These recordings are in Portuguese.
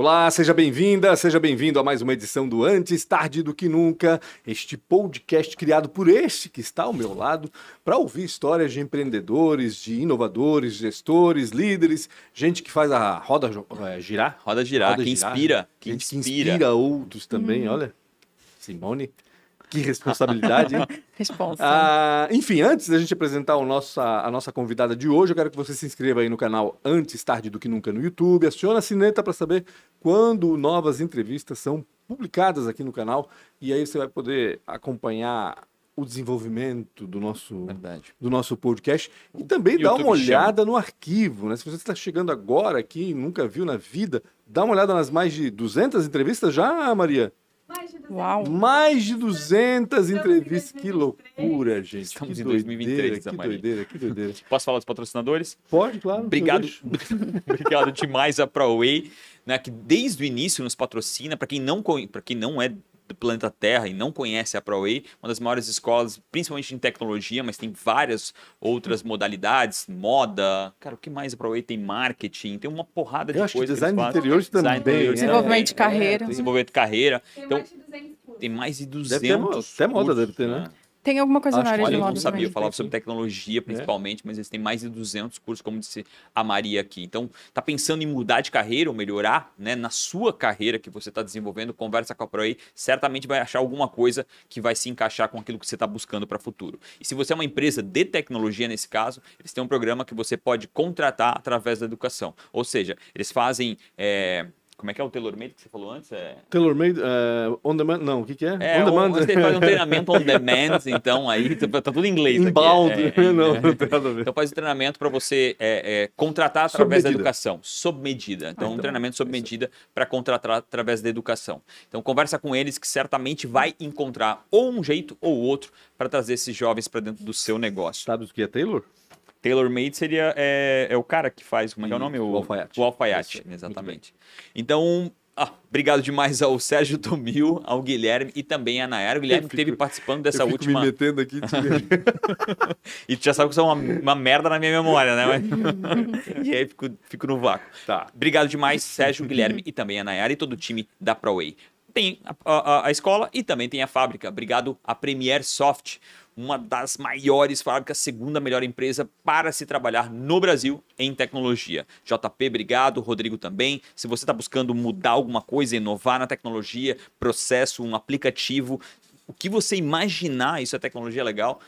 Olá, seja bem-vinda, seja bem-vindo a mais uma edição do Antes Tarde do Que Nunca, este podcast criado por este que está ao meu lado para ouvir histórias de empreendedores, de inovadores, gestores, líderes, gente que faz a roda é, girar. Roda girar, roda que girar, inspira. Né? Que inspira. Que inspira outros também, hum. olha. Simone. Que responsabilidade, hein? Responsa. Ah, enfim, antes da gente apresentar o a nossa convidada de hoje, eu quero que você se inscreva aí no canal Antes Tarde do que Nunca no YouTube. Aciona a sineta para saber quando novas entrevistas são publicadas aqui no canal. E aí você vai poder acompanhar o desenvolvimento do nosso, do nosso podcast e também dá uma olhada chama. no arquivo. Né? Se você está chegando agora aqui e nunca viu na vida, dá uma olhada nas mais de 200 entrevistas já, Maria? Mais de 200, Uau. Mais de 200 entrevistas. Que loucura, gente. Estamos que em doideira, 2023, Que doideira, que doideira. Posso falar dos patrocinadores? Pode, claro. Obrigado, obrigado demais a ProWay, né, que desde o início nos patrocina. Para quem, não, quem não é do planeta Terra e não conhece a ProA, uma das maiores escolas, principalmente em tecnologia, mas tem várias outras modalidades, moda. Cara, o que mais a ProA tem? Marketing, tem uma porrada de coisas. Design de interiores também. Interior, é. desenvolvimento é, de carreira. É, desenvolvimento de carreira. Tem então, mais de 200 tem mais de 200. Deve ter, até moda deve ter, né? né? Tem alguma coisa Acho, na área olha, de moda. Eu não sabia, eu falava sobre tecnologia é? principalmente, é. mas eles têm mais de 200 cursos, como disse a Maria aqui. Então, tá pensando em mudar de carreira ou melhorar, né, na sua carreira que você está desenvolvendo, conversa com a ProAI, certamente vai achar alguma coisa que vai se encaixar com aquilo que você está buscando para o futuro. E se você é uma empresa de tecnologia nesse caso, eles têm um programa que você pode contratar através da educação. Ou seja, eles fazem é, como é que é o tailor-made que você falou antes? É... Tailor-made, uh, é, on demand, não, o que que é? é on demand. Você faz um treinamento on demand, então aí tá, tá tudo em inglês. Inbound, é, é, não, não tem nada a ver. Então faz o um treinamento para você é, é, contratar através da educação, sob medida. Então, ah, então um então, treinamento sob medida para contratar através da educação. Então conversa com eles que certamente vai encontrar ou um jeito ou outro para trazer esses jovens para dentro do seu negócio. Sabe o que é Taylor? Taylor made seria é, é, o cara que faz, como é, que é o nome? O, o alfaiate. O alfaiate, Isso, exatamente. Então, ah, obrigado demais ao Sérgio Tomil, ao Guilherme e também à Nayara. O Guilherme fico, esteve participando dessa eu fico última. me metendo aqui. e tu já sabe que isso é uma, uma merda na minha memória, né? Mas... e aí fico, fico no vácuo. Tá. Obrigado demais, Sérgio, Guilherme e também a Nayara e todo o time da ProWay. Tem a, a, a escola e também tem a fábrica. Obrigado à Premier Soft uma das maiores fábricas, segunda melhor empresa para se trabalhar no Brasil em tecnologia. JP, obrigado, Rodrigo também. Se você está buscando mudar alguma coisa, inovar na tecnologia, processo, um aplicativo, o que você imaginar, isso é tecnologia legal,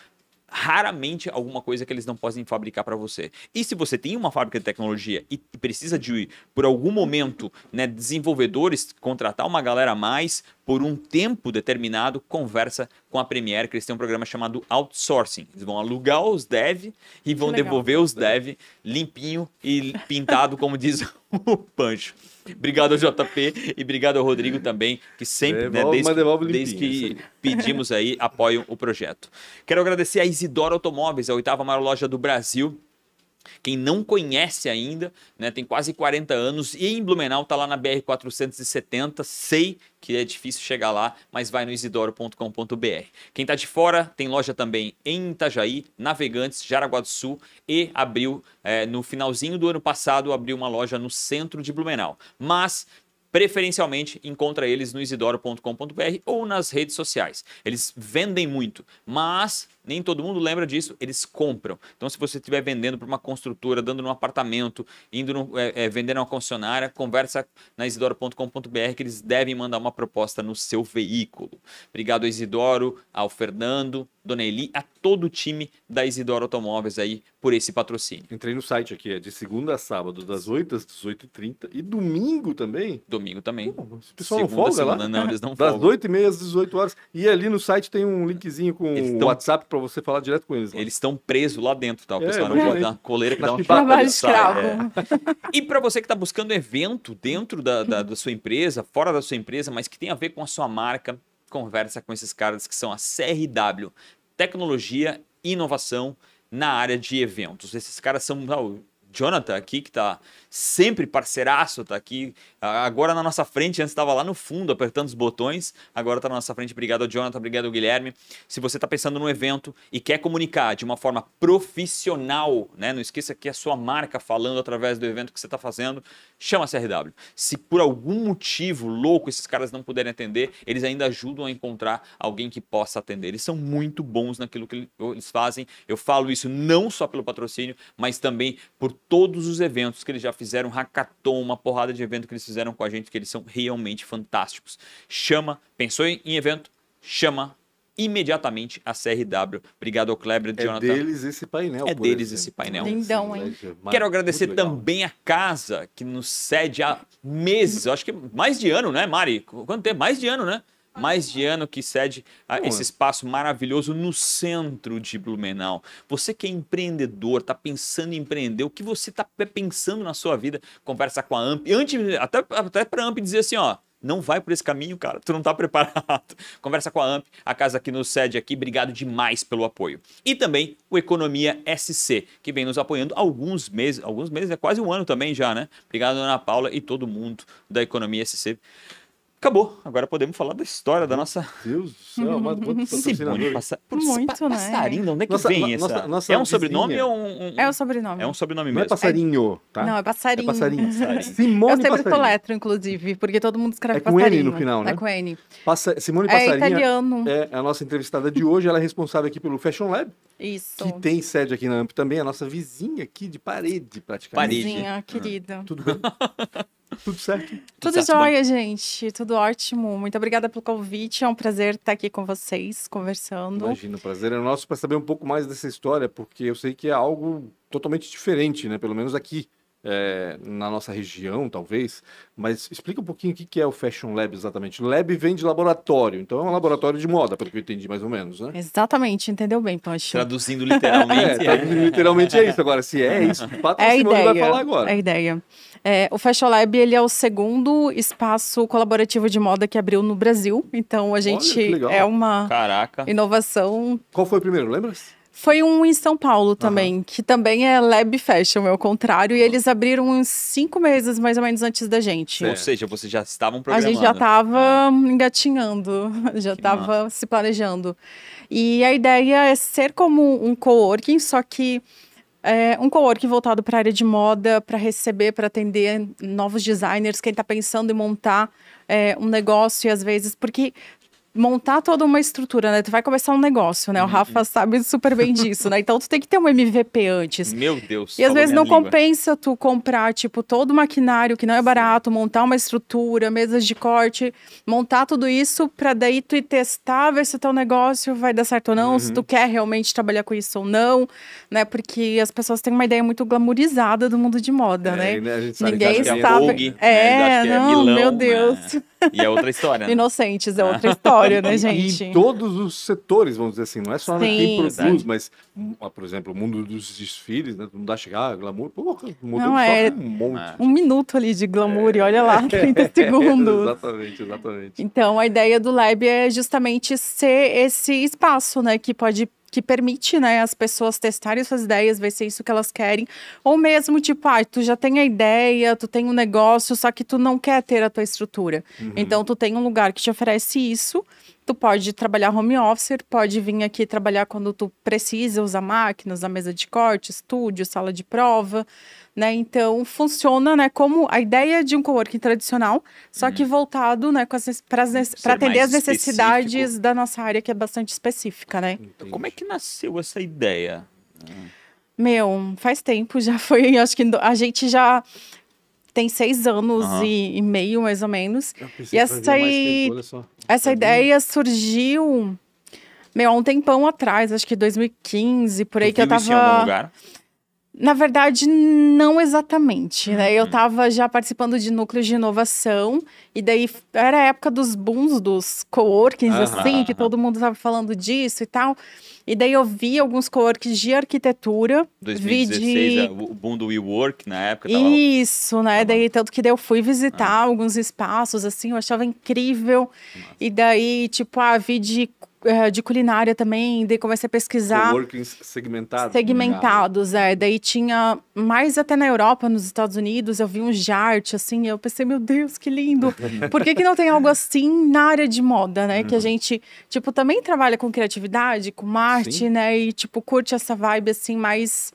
raramente alguma coisa que eles não podem fabricar para você. E se você tem uma fábrica de tecnologia e precisa de, por algum momento, né, desenvolvedores, contratar uma galera a mais por um tempo determinado, conversa com a Premiere, que eles têm um programa chamado Outsourcing. Eles vão alugar os dev e vão Legal. devolver os dev limpinho e pintado, como diz o Pancho. Obrigado ao JP e obrigado ao Rodrigo também, que sempre, né, devolve, né, desde, desde que pedimos aí, apoiam o projeto. Quero agradecer a Isidoro Automóveis, a oitava maior loja do Brasil quem não conhece ainda, né, tem quase 40 anos e em Blumenau está lá na BR 470. Sei que é difícil chegar lá, mas vai no isidoro.com.br. Quem está de fora tem loja também em Itajaí, Navegantes, Jaraguá do Sul e abriu é, no finalzinho do ano passado abriu uma loja no centro de Blumenau. Mas Preferencialmente, encontra eles no isidoro.com.br ou nas redes sociais. Eles vendem muito, mas nem todo mundo lembra disso, eles compram. Então, se você estiver vendendo para uma construtora, dando num apartamento, indo no, é, é, vendendo a uma concessionária, conversa na isidoro.com.br que eles devem mandar uma proposta no seu veículo. Obrigado, Isidoro, ao Fernando, Dona Eli, a todo o time da Isidoro Automóveis aí por esse patrocínio. Entrei no site aqui, é de segunda a sábado, das 8 às 18h30 e domingo também. Domingo também. Pô, o pessoal segunda, não folga lá? Não, eles não das folgam. Das 8h30 às 18 horas. E ali no site tem um linkzinho com o WhatsApp para você falar direto com eles. Né? Eles estão presos lá dentro, tá? O é, pessoal é, não pode dar coleira que dá um Trabalho escravo. É. E para você que está buscando evento dentro da, da, da sua empresa, fora da sua empresa, mas que tem a ver com a sua marca, conversa com esses caras que são a CRW, Tecnologia Inovação na área de eventos. Esses caras são Jonathan aqui, que tá sempre parceiraço, tá aqui agora na nossa frente, antes estava lá no fundo apertando os botões, agora tá na nossa frente. Obrigado Jonathan, obrigado Guilherme. Se você tá pensando num evento e quer comunicar de uma forma profissional, né? Não esqueça que é a sua marca falando através do evento que você tá fazendo, chama a CRW. Se por algum motivo louco esses caras não puderem atender, eles ainda ajudam a encontrar alguém que possa atender. Eles são muito bons naquilo que eles fazem. Eu falo isso não só pelo patrocínio, mas também por todos os eventos que eles já fizeram, hackathon, uma porrada de evento que eles fizeram com a gente, que eles são realmente fantásticos. Chama, pensou em evento? Chama imediatamente a CRW. Obrigado ao Kleber, é Jonathan. É deles esse painel. É deles exemplo. esse painel. Lindão, hein? É Quero agradecer também a casa que nos cede há meses, acho que mais de ano, né, Mari? Quanto tempo? Mais de ano, né? mais de ano que cede a esse espaço maravilhoso no centro de Blumenau. Você que é empreendedor, está pensando em empreender, o que você está pensando na sua vida, conversa com a AMP, antes, até, até para a AMP dizer assim, ó, não vai por esse caminho, cara. Tu não tá preparado. Conversa com a AMP, a casa aqui nos sede aqui. Obrigado demais pelo apoio. E também o Economia SC, que vem nos apoiando alguns meses, alguns meses, é quase um ano também já, né? Obrigado, Ana Paula e todo mundo da Economia SC. Acabou. Agora podemos falar da história da nossa. Meu Deus do céu, mas quanto patrocinador. Passa... Muito, né? Passarinho, onde é que nossa, vem essa? Nossa é um vizinha. sobrenome ou um, um, É um sobrenome. É um sobrenome mesmo. Não é passarinho, tá? Não, é passarinho. É passarinho. É passarinho. Simone Eu sempre passarinho. letra, inclusive, porque todo mundo escreve é com passarinho. N no final, né? É com N. Passa... Simone Passarinho. É italiano. É a nossa entrevistada de hoje. Ela é responsável aqui pelo Fashion Lab. Isso. Que tem sede aqui na AMP também. A nossa vizinha aqui de parede, praticamente. Parede. Vizinha, querida. Tudo bem? Tudo certo? Tudo jóia, gente. Tudo ótimo. Muito obrigada pelo convite. É um prazer estar aqui com vocês, conversando. Imagina, o prazer é nosso para saber um pouco mais dessa história, porque eu sei que é algo totalmente diferente, né? Pelo menos aqui. É, na nossa região, talvez, mas explica um pouquinho o que é o Fashion Lab exatamente. Lab vem de laboratório, então é um laboratório de moda, pelo que eu entendi mais ou menos, né? Exatamente, entendeu bem, Pancho. Traduzindo literalmente. é, traduzindo é. literalmente é isso. Agora, se é isso, o fato, é vai falar agora. É a ideia. É, o Fashion Lab ele é o segundo espaço colaborativo de moda que abriu no Brasil. Então a gente Olha, é uma Caraca. inovação. Qual foi o primeiro, lembra-se? Foi um em São Paulo também, uhum. que também é Lab Fashion, é o contrário. E eles abriram uns cinco meses mais ou menos antes da gente. Ou seja, vocês já estavam programando. A gente já estava é. engatinhando, já estava se planejando. E a ideia é ser como um coworking, só que é, um co-work voltado para a área de moda, para receber, para atender novos designers, quem está pensando em montar é, um negócio e às vezes, porque montar toda uma estrutura, né? Tu vai começar um negócio, né? O uhum. Rafa sabe super bem disso, né? Então tu tem que ter um MVP antes. Meu Deus. E às vezes não língua. compensa tu comprar, tipo, todo o maquinário que não é barato, montar uma estrutura, mesas de corte, montar tudo isso para daí tu ir testar, ver se o teu negócio vai dar certo ou não, uhum. se tu uhum. quer realmente trabalhar com isso ou não, né? Porque as pessoas têm uma ideia muito glamourizada do mundo de moda, é, né? né? A gente sabe Ninguém que é sabe. Né? É, Vogue, é, né? não, é Milão, meu né? Deus. Né? E é outra história. Né? Inocentes, é outra história, né, gente? E em todos os setores, vamos dizer assim, não é só sim, quem produz, verdade. mas, ah, por exemplo, o mundo dos desfiles, né? Não dá chegar, glamour, porra, modelo não, é, um monte. Um minuto ali de glamour é, e olha lá, 30 é, segundos. Exatamente, exatamente. Então a ideia do Lab é justamente ser esse espaço, né, que pode que permite, né, as pessoas testarem suas ideias, ver se é isso que elas querem, ou mesmo tipo, ah, tu já tem a ideia, tu tem um negócio, só que tu não quer ter a tua estrutura. Uhum. Então tu tem um lugar que te oferece isso, tu pode trabalhar home office, pode vir aqui trabalhar quando tu precisa, usar máquinas, a mesa de corte, estúdio, sala de prova. Né? Então, funciona né, como a ideia de um coworking tradicional, só que uhum. voltado né, para atender as necessidades específico. da nossa área, que é bastante específica. Né? Então, como é que nasceu essa ideia? Meu, faz tempo, já foi, acho que a gente já tem seis anos uhum. e, e, meio, mais ou menos. E essa, aí, tempo, essa ideia surgiu, meu, há um tempão atrás, acho que 2015, por aí, que eu tava... Em algum lugar? Na verdade, não exatamente. Né? Uhum. Eu estava já participando de núcleos de inovação, e daí era a época dos booms, dos coworkings, uhum. assim, que todo mundo estava falando disso e tal. E daí eu vi alguns coworks de arquitetura. 2016, vi de... É, o boom do WeWork na época. Tava... Isso, né? Tava... Daí, tanto que daí eu fui visitar uhum. alguns espaços, assim, eu achava incrível. Nossa. E daí, tipo, ah, vi de é, de culinária também, daí comecei a pesquisar. Coworkings segmentados. Segmentados, né? é. Daí tinha mais até na Europa, nos Estados Unidos, eu vi um de arte, assim, eu pensei, meu Deus, que lindo. Por que, que não tem algo assim na área de moda, né? Que a uhum. gente, tipo, também trabalha com criatividade, com arte, Sim. né? E, tipo, curte essa vibe, assim, mais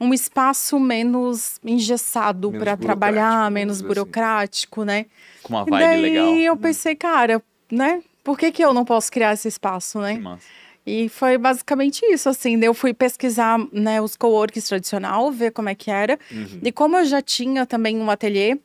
um espaço menos engessado para trabalhar, menos assim. burocrático, assim. né? Com uma vibe e daí legal. eu uhum. pensei, cara, né? por que, que eu não posso criar esse espaço, né? Que massa. E foi basicamente isso, assim. Eu fui pesquisar né, os coworks tradicional, ver como é que era. Uhum. E como eu já tinha também um ateliê,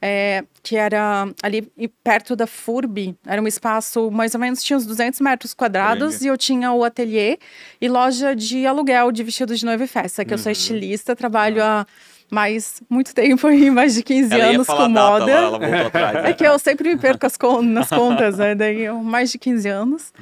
é, que era ali perto da FURB, era um espaço mais ou menos, tinha uns 200 metros quadrados, Entendi. e eu tinha o ateliê e loja de aluguel de vestidos de noiva e festa, que uhum. eu sou uhum. estilista, trabalho ah. há mas muito tempo aí, mais de 15 ela anos com moda. Data, ela, atrás, né? É que eu sempre me perco con nas contas, né? Daí eu, mais de 15 anos.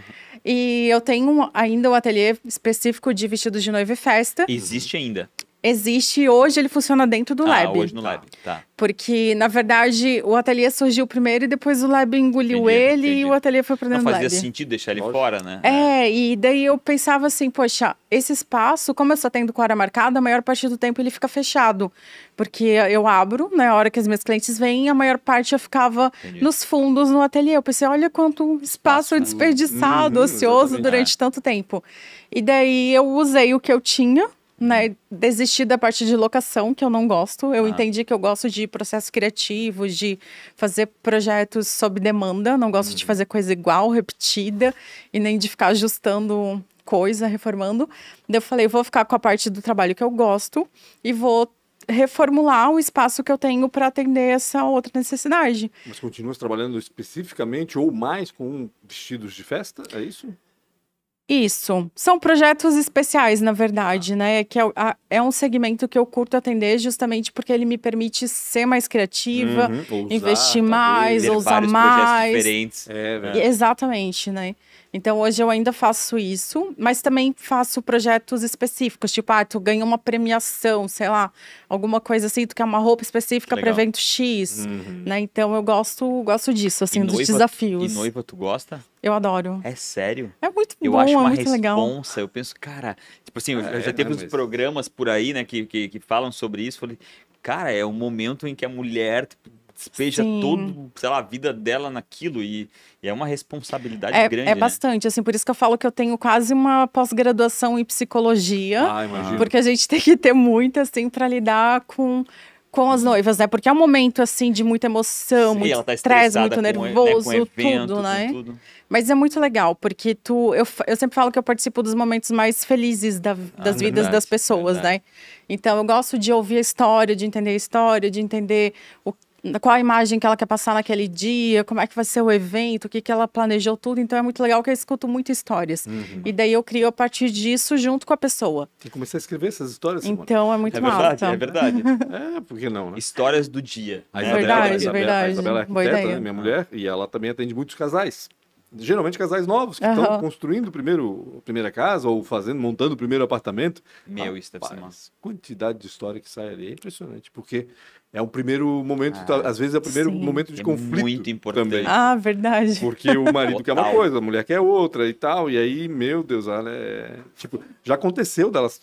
E eu tenho ainda um ateliê específico de vestidos de noiva e festa. Existe ainda. Existe, hoje ele funciona dentro do ah, Lab. hoje no tá. Lab, tá. Porque, na verdade, o ateliê surgiu primeiro e depois o Lab engoliu entendi, ele entendi. e o ateliê foi para dentro Não do Lab. Não fazia sentido deixar ele fora, né? É, e daí eu pensava assim, poxa, esse espaço, como eu só tenho com hora marcada, a maior parte do tempo ele fica fechado. Porque eu abro, né, a hora que as minhas clientes vêm, a maior parte eu ficava entendi. nos fundos no ateliê. Eu pensei, olha quanto espaço, espaço desperdiçado, ocioso uhum, durante tanto tempo. E daí eu usei o que eu tinha, né, desistir da parte de locação, que eu não gosto. Eu ah. entendi que eu gosto de processo criativo, de fazer projetos sob demanda. Não gosto uhum. de fazer coisa igual, repetida, e nem de ficar ajustando coisa, reformando. Daí eu falei, vou ficar com a parte do trabalho que eu gosto e vou reformular o espaço que eu tenho para atender essa outra necessidade. Mas continuas trabalhando especificamente ou mais com vestidos de festa? É isso? Isso. São projetos especiais, na verdade, né? É que é, é, um segmento que eu curto atender justamente porque ele me permite ser mais criativa, uhum, ousar, investir mais, usar mais. Projetos diferentes. É, né? Exatamente, né? Então hoje eu ainda faço isso, mas também faço projetos específicos, tipo, ah, tu ganha uma premiação, sei lá, alguma coisa assim, tu quer uma roupa específica para evento X, uhum. né? Então eu gosto, gosto disso, assim, e dos noiva, desafios. E noiva tu gosta? Eu adoro. É sério? É muito eu bom, eu acho é uma é muito responsa, legal. eu penso, cara, tipo assim, eu é, já é teve uns mesmo. programas por aí, né, que, que, que falam sobre isso, falei, cara, é um momento em que a mulher tipo, despeja Sim. todo, sei lá, a vida dela naquilo e, e é uma responsabilidade é, é grande. É bastante, né? assim, por isso que eu falo que eu tenho quase uma pós-graduação em psicologia, ah, porque a gente tem que ter muito assim para lidar com com as noivas, né? Porque é um momento assim de muita emoção, Sim, muito tá estresse, muito né, nervoso, né? tudo, né? Tudo. Mas é muito legal, porque tu. Eu, eu sempre falo que eu participo dos momentos mais felizes da, ah, das ah, vidas verdade, das pessoas, verdade. né? Então eu gosto de ouvir a história, de entender a história, de entender o qual a imagem que ela quer passar naquele dia, como é que vai ser o evento, o que, que ela planejou tudo. Então é muito legal que eu escuto muito histórias. Uhum. E daí eu crio a partir disso junto com a pessoa. E comecei a escrever essas histórias, Simone. Então é muito é verdade, alta. É verdade, é por que não, né? Histórias do dia. A Isabela, verdade, a Isabela, verdade. A Isabela é arquiteta, né, minha mulher, e ela também atende muitos casais geralmente casais novos que uhum. estão construindo primeiro a primeira casa ou fazendo montando o primeiro apartamento meu ah, isso deve ser massa. quantidade de história que sai ali é impressionante porque é o primeiro momento ah, às vezes é o primeiro sim. momento de é conflito muito importante também. ah verdade porque o marido quer uma coisa a mulher quer outra e tal e aí meu deus ela é tipo já aconteceu delas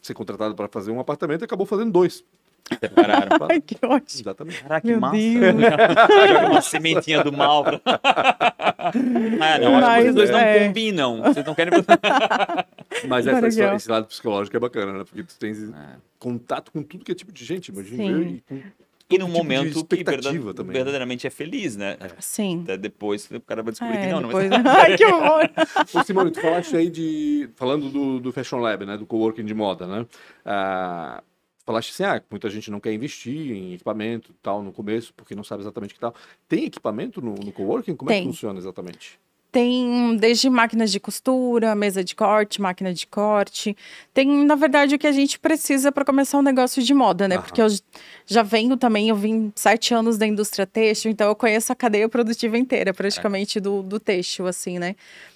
ser contratada para fazer um apartamento e acabou fazendo dois Separaram. Ai, que ótimo. Exatamente. Caraca, Meu que massa. Joga uma sementinha do mal. Pra... Ah, não, Mas, acho que vocês dois é... não combinam. Vocês não querem. Mas essa, história, esse lado psicológico é bacana, né? Porque tu tens é. contato com tudo que é tipo de gente, imagina. Sim. e num tipo momento que né? verdadeiramente é feliz, né? É. Sim. Até depois o cara vai descobrir é, que não, né? depois... não mas... Ai, que horror! Ô, Simone, tu falaste aí de... Falando do, do Fashion Lab, né? Do coworking de moda, né? Ah... Uh falaste assim, ah, muita gente não quer investir em equipamento tal no começo, porque não sabe exatamente que tal. Tem equipamento no, no coworking? Como Tem. é que funciona exatamente? Tem desde máquinas de costura, mesa de corte, máquina de corte. Tem, na verdade, o que a gente precisa para começar um negócio de moda, né? Aham. Porque eu já venho também, eu vim sete anos da indústria têxtil, então eu conheço a cadeia produtiva inteira, praticamente, é. do, do têxtil, assim, né?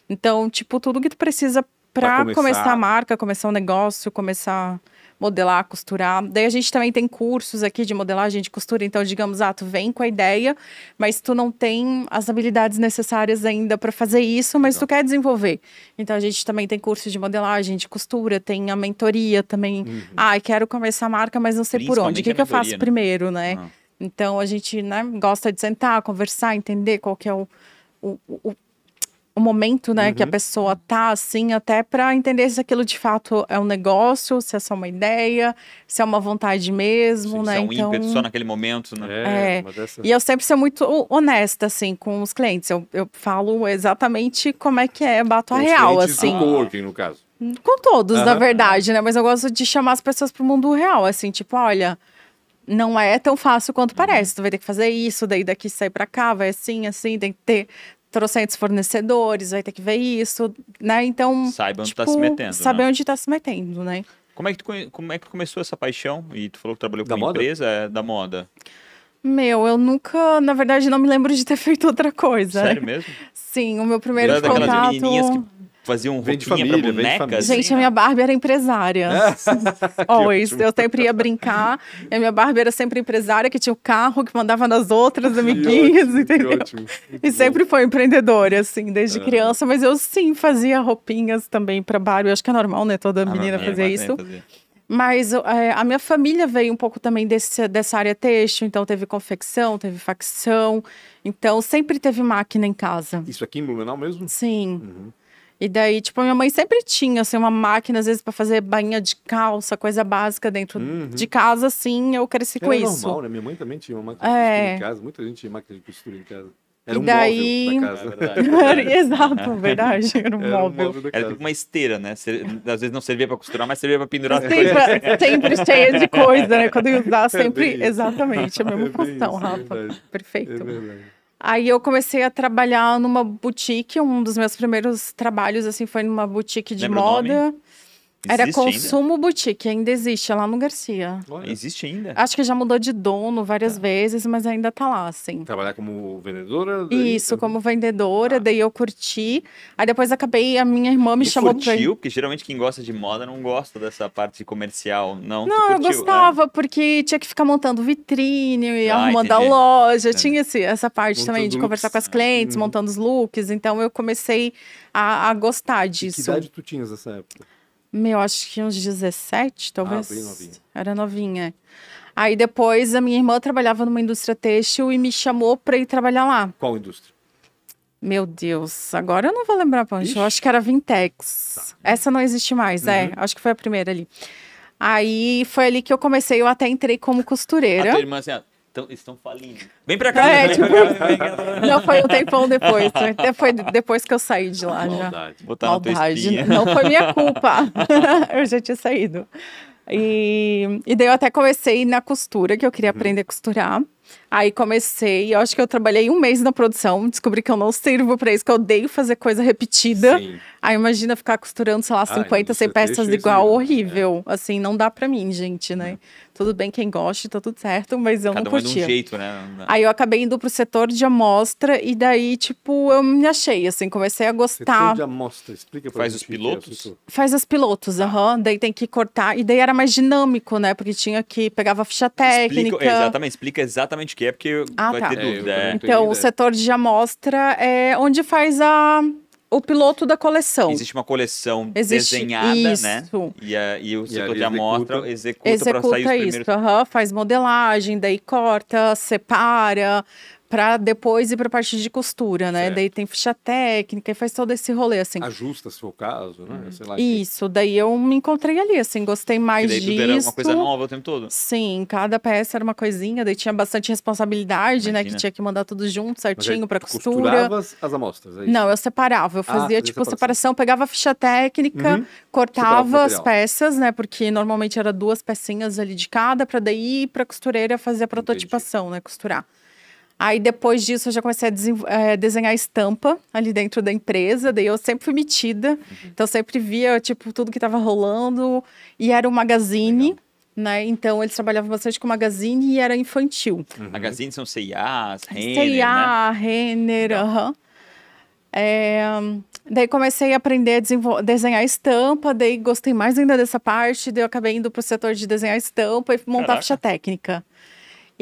Então, tipo, tudo que tu precisa para começar... começar a marca, começar um negócio, começar modelar, costurar. Daí a gente também tem cursos aqui de modelagem de costura, então digamos, ah, tu vem com a ideia, mas tu não tem as habilidades necessárias ainda para fazer isso, mas tu quer desenvolver. Então a gente também tem cursos de modelagem, de costura, tem a mentoria também. Uhum. Ah, quero começar a marca, mas não sei por onde. O que, que mentoria, eu faço né? primeiro, né? Ah. Então a gente né, gosta de sentar, conversar, entender qual que é o, o, o o momento, né, uhum. que a uhum. pessoa tá assim, até para entender se aquilo de fato é um negócio, se é só uma ideia, se é uma vontade mesmo, Sim, né? Se é um então... ímpeto só naquele momento, né? É, é. Dessa... E eu sempre sou muito honesta, assim, com os clientes. Eu, eu falo exatamente como é que é, bato a real, assim. Do coworking, no caso. Com todos, uhum. na verdade, né? Mas eu gosto de chamar as pessoas pro mundo real, assim, tipo, olha não é tão fácil quanto uhum. parece. Tu vai ter que fazer isso, daí daqui sair para cá, vai assim, assim, tem que ter trocentos fornecedores, vai ter que ver isso, né? Então. Saiba onde tá tipo, tá se metendo. Saber né? onde tá se metendo, né? Como é, que tu, como é que começou essa paixão? E tu falou que trabalhou da com moda? empresa é, da moda. Meu, eu nunca, na verdade, não me lembro de ter feito outra coisa. Sério mesmo? Sim, o meu primeiro Era contato... daquelas menininhas que faziam um roupinha família, pra bonecas. Assim? Gente, a minha Barbie era empresária. Always. Ah, eu sempre ia brincar. E a minha Barbie era sempre empresária, que tinha o carro, que mandava nas outras amiguinhas, entendeu? E sempre foi empreendedora, assim, desde é. criança. Mas eu sim fazia roupinhas também pra Barbie. acho que é normal, né? Toda ah, menina ah, fazer isso. Mas é, a minha família veio um pouco também desse, dessa área texto. então teve confecção, teve facção, então sempre teve máquina em casa. Isso aqui em Blumenau mesmo? Sim. Uhum. E daí, tipo, a minha mãe sempre tinha, assim, uma máquina, às vezes, para fazer bainha de calça, coisa básica dentro uhum. de casa, assim, eu cresci Era com normal, isso. normal, né? Minha mãe também tinha uma máquina é... de costura em casa, muita gente tinha máquina de costura em casa. Era e um daí... móvel da casa. É é verdade, Exato, verdade. Era um Era móvel. Um móvel Era tipo uma esteira, né? Às vezes não servia para costurar, mas servia para pendurar sempre, coisas. Sempre cheia de coisa, né? Quando ia usar, é sempre. É Exatamente, a mesma função, Rafa. Perfeito. É verdade. Aí eu comecei a trabalhar numa boutique, um dos meus primeiros trabalhos assim foi numa boutique de Lembra moda. O nome? Existe Era Consumo ainda? Boutique, ainda existe, é lá no Garcia. Olha. Existe ainda? Acho que já mudou de dono várias tá. vezes, mas ainda tá lá, assim. Trabalhar como vendedora? Daí... Isso, como vendedora, ah. daí eu curti. Aí depois acabei, a minha irmã me e chamou curtiu, pra... curtiu? Porque geralmente quem gosta de moda não gosta dessa parte comercial, não? Não, eu gostava, porque tinha que ficar montando vitrine, e ah, arrumando entendi. a loja. É. Tinha esse, essa parte também de looks. conversar com as clientes, hum. montando os looks. Então eu comecei a, a gostar disso. E que idade tu tinhas nessa época? Meu, acho que uns 17, talvez. Ah, bem novinha. Era novinha. Aí depois a minha irmã trabalhava numa indústria têxtil e me chamou para ir trabalhar lá. Qual indústria? Meu Deus, agora eu não vou lembrar, Pancho. Eu acho que era Vintex. Tá. Essa não existe mais, é. uhum. é. Acho que foi a primeira ali. Aí foi ali que eu comecei, eu até entrei como costureira. A tua irmã, assim, Tão, estão falindo. Vem pra cá, é, tipo, Não foi um tempão depois. Foi depois que eu saí de lá Maldade. já. Botar Maldade. Não foi minha culpa. eu já tinha saído. E, e daí eu até comecei na costura, que eu queria uhum. aprender a costurar. Aí comecei, eu acho que eu trabalhei um mês na produção, descobri que eu não sirvo para isso, que eu odeio fazer coisa repetida. Sim. Aí imagina ficar costurando, sei lá, ah, 50 100 peças igual, isso, horrível. É. Assim, não dá para mim, gente, né? É. Tudo bem quem gosta, tá tudo certo, mas eu Cada não é curtia. É um jeito, né? Aí eu acabei indo pro setor de amostra e daí, tipo, eu me achei, assim, comecei a gostar. Setor de amostra, explica pra Faz os é pilotos? Faz os pilotos, tá. aham. Uhum. Daí tem que cortar. E daí era mais dinâmico, né? Porque tinha que, pegava ficha técnica. Explica, exatamente, explica exatamente exatamente o que é, porque ah, vai tá. ter é, dúvida. É. Então, o setor de amostra é onde faz a o piloto da coleção. Existe uma coleção Existe desenhada, né? isso. né? E, a, e o setor e de amostra executa, executa para sair os primeiros... isso, uhum, faz modelagem, daí corta, separa, para depois ir para a parte de costura, né? Certo. Daí tem ficha técnica e faz todo esse rolê, assim. Ajusta, se for o caso, né? Uhum. Lá, Isso, que... daí eu me encontrei ali, assim, gostei mais e daí disso. Era uma coisa nova o tempo todo? Sim, cada peça era uma coisinha, daí tinha bastante responsabilidade, Imagina. né? Que tinha que mandar tudo junto, certinho, para costura. Costurava as amostras, é Não, eu separava, eu ah, fazia, ah, tipo, separação. separação. pegava a ficha técnica, uhum. cortava as peças, né? Porque normalmente era duas pecinhas ali de cada, para daí ir pra costureira fazer a prototipação, Entendi. né? Costurar. Aí depois disso eu já comecei a é, desenhar estampa ali dentro da empresa, daí eu sempre fui metida, uhum. então sempre via tipo tudo que estava rolando e era um magazine. Legal. Né? Então eles trabalhavam bastante com magazine e era infantil. Uhum. Magazine são CIAs, Renner. CIA, né? Renner, aham. É, daí comecei a aprender a desenhar estampa, daí gostei mais ainda dessa parte, daí eu acabei indo para o setor de desenhar estampa e montar Caraca. ficha técnica.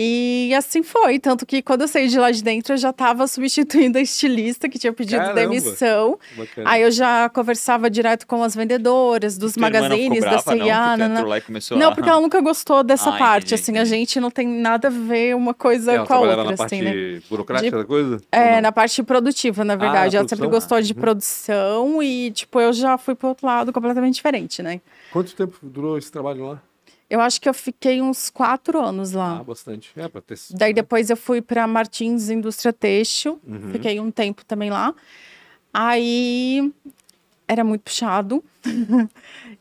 E assim foi. Tanto que quando eu saí de lá de dentro, eu já estava substituindo a estilista que tinha pedido Caramba, demissão. Bacana. Aí eu já conversava direto com as vendedoras dos magazines, brava, da CIA. Não, né, né. não, porque ela nunca gostou dessa ah, parte. assim, a gente não tem nada a ver uma coisa ela com a outra. Na assim, parte né? burocrática de... da coisa? É, na parte produtiva, na ah, verdade. Ah, na ela sempre gostou ah, de uhum. produção e, tipo, eu já fui para outro lado completamente diferente, né? Quanto tempo durou esse trabalho lá? Eu acho que eu fiquei uns quatro anos lá. Ah, bastante. É, pra ter... Daí né? depois eu fui para Martins Indústria Têxtil, uhum. fiquei um tempo também lá. Aí era muito puxado.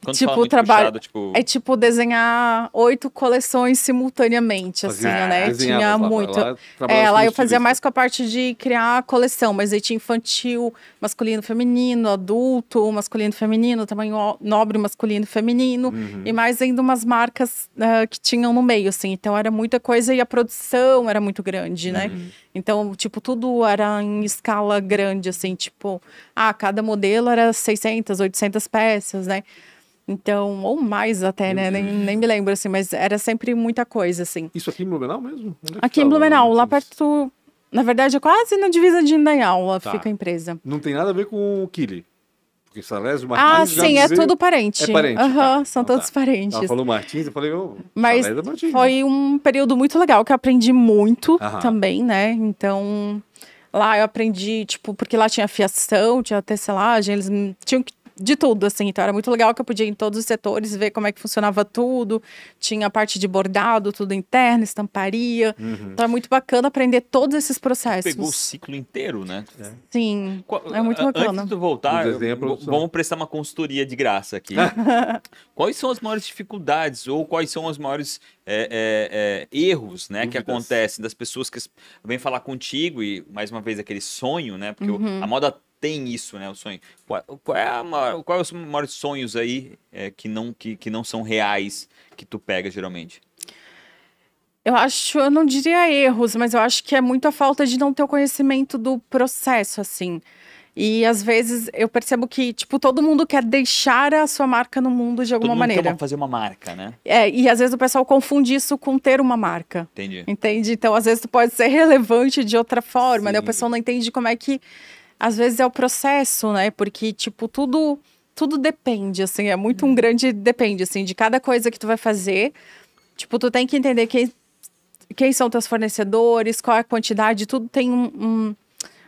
Quando tipo, fala trabalho. Tipo... É tipo desenhar oito coleções simultaneamente, assim, né? Tinha muito. Lá, lá é, lá eu fazia mais com a parte de criar a coleção, mas aí tinha infantil, masculino, feminino, adulto, masculino, feminino, tamanho nobre, masculino, feminino, uhum. e mais ainda umas marcas uh, que tinham no meio, assim. Então era muita coisa e a produção era muito grande, né? Uhum. Então, tipo, tudo era em escala grande, assim, tipo, ah, cada modelo era 600, 800 peças peças, né? Então, ou mais até, né? Nem, nem me lembro, assim, mas era sempre muita coisa, assim. Isso aqui em Blumenau mesmo? É aqui em Blumenau, lá perto. Na verdade, é quase na divisa de Indanhal, tá. fica a empresa. Não tem nada a ver com o Kili. Porque Salésio ah, Martins. Ah, sim, é tudo parente. É parente. Uhum, tá. São então, todos tá. parentes. Ela falou Martins, eu falei, ô, oh, Mas Martins. Foi um período muito legal que eu aprendi muito uhum. também, né? Então. Lá eu aprendi, tipo, porque lá tinha fiação, tinha tecelagem, eles tinham que de tudo, assim. Então era muito legal que eu podia ir em todos os setores ver como é que funcionava tudo. Tinha a parte de bordado, tudo interno, estamparia. Uhum. Então é muito bacana aprender todos esses processos. Pegou o ciclo inteiro, né? É. Sim, Qual, é muito bacana. Antes de voltar, exemplos, vamos prestar uma consultoria de graça aqui. quais são as maiores dificuldades ou quais são os maiores é, é, é, erros, né, que acontecem das pessoas que vêm falar contigo e mais uma vez aquele sonho, né? Porque uhum. a moda tem isso, né? O sonho. Qual, qual é, maior, qual é os maiores sonhos aí é, que, não, que, que não são reais que tu pega geralmente? Eu acho, eu não diria erros, mas eu acho que é muito a falta de não ter o conhecimento do processo, assim. E às vezes eu percebo que, tipo, todo mundo quer deixar a sua marca no mundo de alguma todo mundo maneira. Quer fazer uma marca, né? É, e às vezes o pessoal confunde isso com ter uma marca. Entendi. Entende? Então, às vezes tu pode ser relevante de outra forma, Sim. né? O pessoal não entende como é que às vezes é o processo, né? Porque, tipo, tudo tudo depende, assim, é muito um uhum. grande depende, assim, de cada coisa que tu vai fazer. Tipo, tu tem que entender quem, quem são teus fornecedores, qual é a quantidade, tudo tem um, um,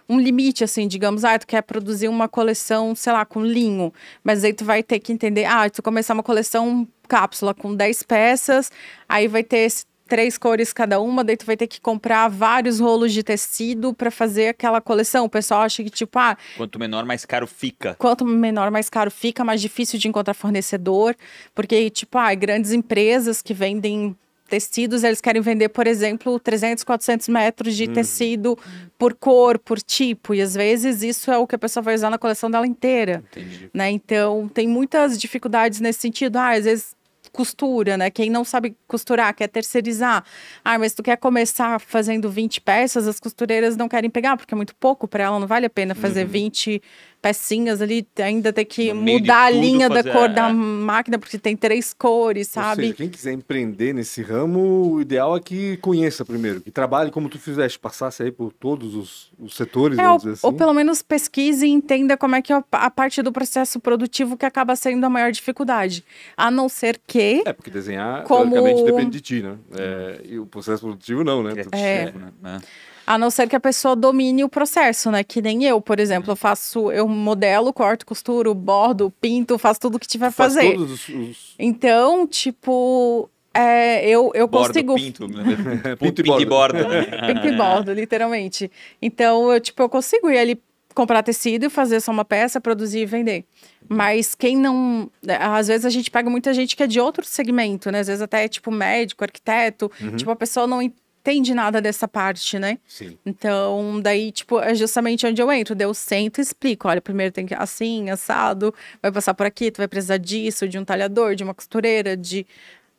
um, limite, assim, digamos, ah, tu quer produzir uma coleção, sei lá, com linho, mas aí tu vai ter que entender, ah, tu começar uma coleção cápsula com 10 peças, aí vai ter esse três cores cada uma, daí tu vai ter que comprar vários rolos de tecido para fazer aquela coleção. O pessoal acha que, tipo, ah. Quanto menor, mais caro fica. Quanto menor, mais caro fica, mais difícil de encontrar fornecedor. Porque, tipo, ah, grandes empresas que vendem tecidos, eles querem vender, por exemplo, 300, 400 metros de hum. tecido por cor, por tipo, e às vezes isso é o que a pessoa vai usar na coleção dela inteira. Entendi. Né? Então, tem muitas dificuldades nesse sentido. Ah, às vezes costura, né? Quem não sabe costurar, quer terceirizar. Ah, mas tu quer começar fazendo 20 peças, as costureiras não querem pegar, porque é muito pouco para ela, não vale a pena fazer uhum. 20 pecinhas ali, ainda ter que no mudar a linha fazer... da cor é. da máquina, porque tem três cores, sabe? Seja, quem quiser empreender nesse ramo, o ideal é que conheça primeiro, que trabalhe como tu fizeste, passasse aí por todos os, os setores, é, ou, assim. ou, pelo menos pesquise e entenda como é que é a parte do processo produtivo que acaba sendo a maior dificuldade. A não ser que... É, porque desenhar, como... teoricamente, depende de ti, né? É, e o processo produtivo não, né? É. é. né? É. A não ser que a pessoa domine o processo, né? Que nem eu, por exemplo. Eu faço, eu modelo, corto, costuro, bordo, pinto, faço tudo que tiver a fazer. Faz todos os, os... Então, tipo, é, eu, eu bordo, consigo. Pinto, né? pinto, pinto, pinto e bordo. pinto e bordo, literalmente. Então, eu, tipo, eu consigo ir ali comprar tecido e fazer só uma peça, produzir e vender. Mas quem não. Né, às vezes a gente pega muita gente que é de outro segmento, né? Às vezes até é tipo médico, arquiteto. Uhum. Tipo, a pessoa não, entende nada dessa parte, né? Sim. Então, daí, tipo, é justamente onde eu entro. deu eu sento e explico. Olha, primeiro tem que assim, assado, vai passar por aqui, tu vai precisar disso, de um talhador, de uma costureira, de.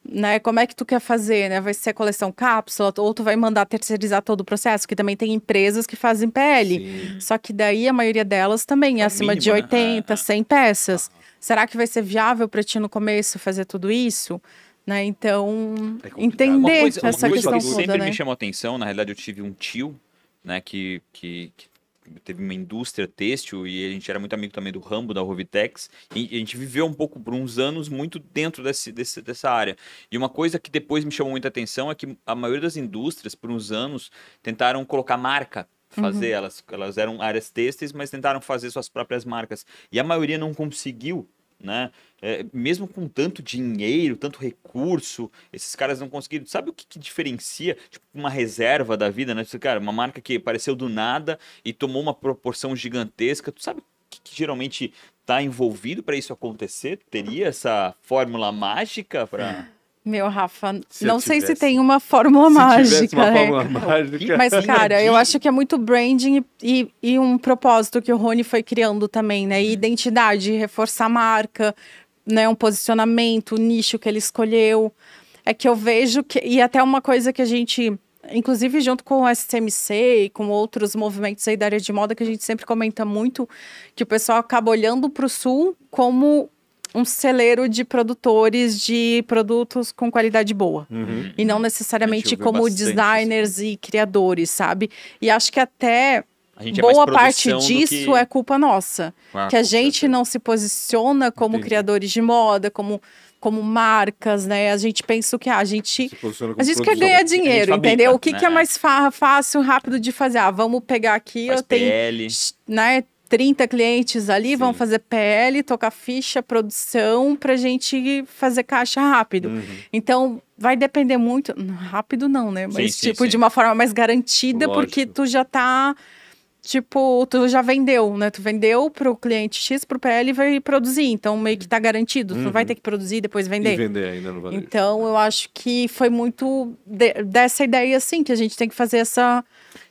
Né, como é que tu quer fazer, né? Vai ser coleção cápsula ou tu vai mandar terceirizar todo o processo, que também tem empresas que fazem pele. Sim. Só que daí a maioria delas também é, é acima mínimo, de 80, né? 100 é, é. peças. Será que vai ser viável para ti no começo fazer tudo isso? Né? Então, é entender coisa, essa questão que sempre né? me chamou atenção, na realidade eu tive um tio, né, que, que, que teve uma indústria têxtil e a gente era muito amigo também do Rambo, da Rovitex, e a gente viveu um pouco por uns anos muito dentro desse, desse, dessa área. E uma coisa que depois me chamou muita atenção é que a maioria das indústrias, por uns anos, tentaram colocar marca fazer uhum. elas elas eram áreas têxteis mas tentaram fazer suas próprias marcas e a maioria não conseguiu né? É, mesmo com tanto dinheiro, tanto recurso, esses caras não conseguiram. Sabe o que, que diferencia tipo, uma reserva da vida, né? Cara, uma marca que apareceu do nada e tomou uma proporção gigantesca. Tu sabe o que, que geralmente está envolvido para isso acontecer? Teria essa fórmula mágica para. É. Meu, Rafa, se não sei tivesse. se tem uma fórmula se mágica. Uma né? fórmula é. mágica. Mas, cara, eu acho que é muito branding e, e um propósito que o Rony foi criando também, né? Uhum. identidade, reforçar a marca, né? Um posicionamento, o nicho que ele escolheu. É que eu vejo que. E até uma coisa que a gente. Inclusive, junto com o SCMC e com outros movimentos aí da área de moda, que a gente sempre comenta muito, que o pessoal acaba olhando para o Sul como um celeiro de produtores de produtos com qualidade boa. Uhum. uhum. E não necessariamente como designers e criadores, sabe? E acho que até é boa é parte disso que... é culpa nossa. Ah, que a gente certeza. não se posiciona como Entendi. criadores de moda, como como marcas, né? A gente pensa que ah, a gente a gente quer ganhar dinheiro, fabrica, entendeu? O que, né? que é mais fácil, rápido de fazer? Ah, vamos pegar aqui, Faz eu tenho, né? 30 clientes ali, Sim. vão fazer PL, tocar ficha, produção, para gente fazer caixa rápido. Uhum. Então, vai depender muito, rápido não, né? Mas, sim, tipo, sim, sim. de uma forma mais garantida, Lógico. porque tu já tá, tipo, tu já vendeu, né? Tu vendeu pro cliente X, pro PL, vai produzir. Então, meio que tá garantido. Uhum. Tu vai uhum. ter que produzir e depois vender. E vender ainda no Então, eu acho que foi muito de, dessa ideia, assim, que a gente tem que fazer essa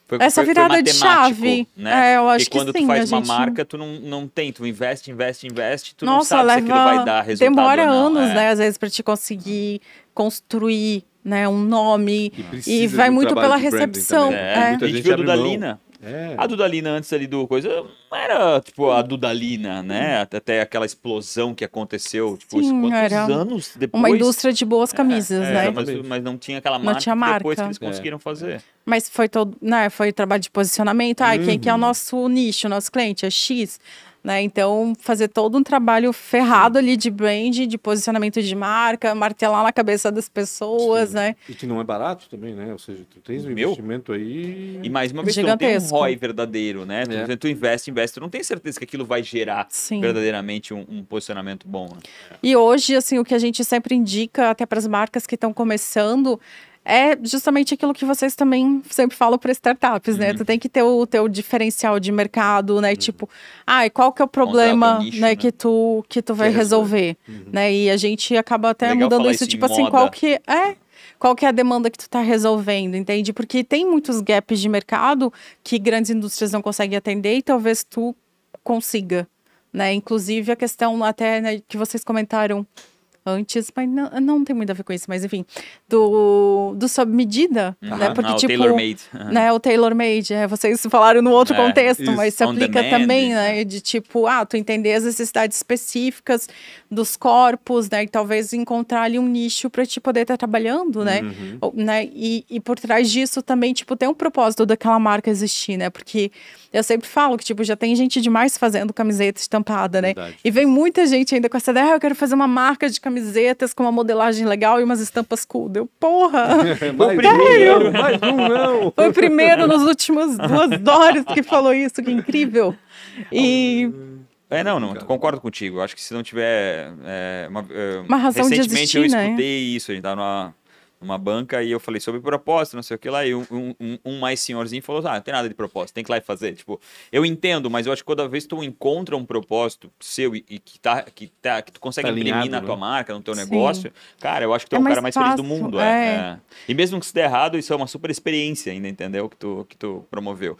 foi, Essa virada foi de chave. Né? É, eu acho Porque quando que sim, faz uma gente... marca, tu não, não tem, tu investe, investe, investe, tu Nossa, não sabe leva... se aquilo vai dar resultado. Demora não, anos, é. né? Às vezes, para te conseguir construir né, um nome. E, e vai muito pela recepção. Né? É. É. A gente viu do Dalina. É. A Dudalina antes ali do coisa não era tipo a Dudalina, né? Hum. Até aquela explosão que aconteceu, tipo, Sim, quantos anos depois. Uma indústria de boas é, camisas, é, né? mas, mas, não tinha aquela marca, tinha marca depois que eles é. conseguiram fazer. Mas foi todo, né? Foi trabalho de posicionamento. Ah, uhum. quem que é o uhum. nosso nicho, nosso cliente? É X. Né? Então, fazer todo um trabalho ferrado ali de brand, de posicionamento de marca, martelar na cabeça das pessoas, Sim. né? E que não é barato também, né? Ou seja, tu tens um Meu? investimento aí. E mais uma vez, tu não tem um ROI verdadeiro, né? É. Tu, tu investe, investe, tu não tem certeza que aquilo vai gerar Sim. verdadeiramente um, um, posicionamento bom. Né? E hoje, assim, o que a gente sempre indica até para as marcas que estão começando é justamente aquilo que vocês também sempre falam para startups, né? Uhum. Tu tem que ter o teu diferencial de mercado, né? Uhum. Tipo, ah, qual que é o problema, o né, nicho, né, né, que tu que tu vai que resolver, uhum. né? E a gente acaba até Legal mudando isso, tipo assim, moda. qual que é qual que é a demanda que tu está resolvendo, entende? Porque tem muitos gaps de mercado que grandes indústrias não conseguem atender e talvez tu consiga, né? Inclusive a questão até né, que vocês comentaram antes, mas não, não tem muito a ver com isso, mas enfim, do, do sob medida, né? Porque, ah, tipo, o tailor made. Né, o tailor made, é, vocês falaram no outro é, contexto, mas se aplica também, né, né? De tipo, ah, tu entender as necessidades específicas dos corpos, né? E talvez encontrar ali um nicho para te poder estar tá trabalhando, né? Uhum. né e, e por trás disso também, tipo, tem um propósito daquela marca existir, né? Porque eu sempre falo que, tipo, já tem gente demais fazendo camiseta estampada, né? Verdade. E vem muita gente ainda com essa ideia, ah, eu quero fazer uma marca de camiseta camisetas com uma modelagem legal e umas estampas cool. Deu, porra! mais primeiro, um, né? mais um não! Foi o primeiro nos últimos duas horas que falou isso, que incrível! E... É, não, não, concordo contigo. acho que se não tiver. É, é uma, é, uma, razão recentemente de existir, eu né? escutei né? isso, a gente tava numa numa banca e eu falei sobre proposta não sei o que lá, e um, um, um mais senhorzinho falou: Ah, não tem nada de proposta tem que ir lá e fazer. Tipo, eu entendo, mas eu acho que toda vez que tu encontra um propósito seu e, e que, tá, que, tá, que tu consegue tá imprimir na né? tua marca, no teu Sim. negócio, cara, eu acho que tu é, é o cara mais fácil, feliz do mundo. É, é. é. E mesmo que se der errado, isso é uma super experiência ainda, entendeu? Que tu, que tu promoveu.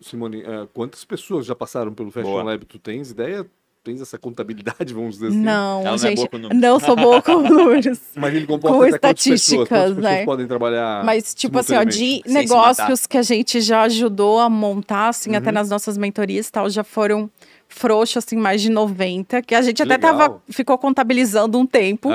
Simone, eh, quantas pessoas já passaram pelo Fashion Boa. Lab? Tu tens ideia? tens essa contabilidade, vamos dizer assim. Não, Ela é gente, não, não sou boa com números. Mas ele comporta com estatísticas, pessoas, né? podem trabalhar. Mas, tipo assim, ó, de Sem negócios que a gente já ajudou a montar, assim, uhum. até nas nossas mentorias e tal, já foram frouxo, assim, mais de 90, que a gente até Legal. tava, ficou contabilizando um tempo. Uhum.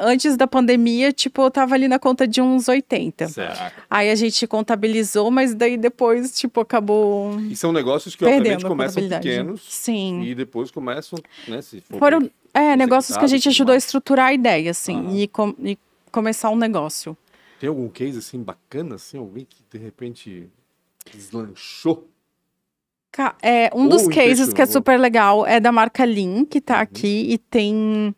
antes da pandemia, tipo, eu tava ali na conta de uns 80. Certo. Aí a gente contabilizou, mas daí depois, tipo, acabou. E são negócios que, obviamente, começam pequenos. Sim. E depois começam, né? Se for Foram, é, negócios que a gente ajudou mais. a estruturar a ideia, assim, uhum. e, com, e começar um negócio. Tem algum case, assim, bacana, assim, alguém que, de repente, deslanchou? É, um dos cases que é né? super legal é da marca Lin que está uhum. aqui uhum. e tem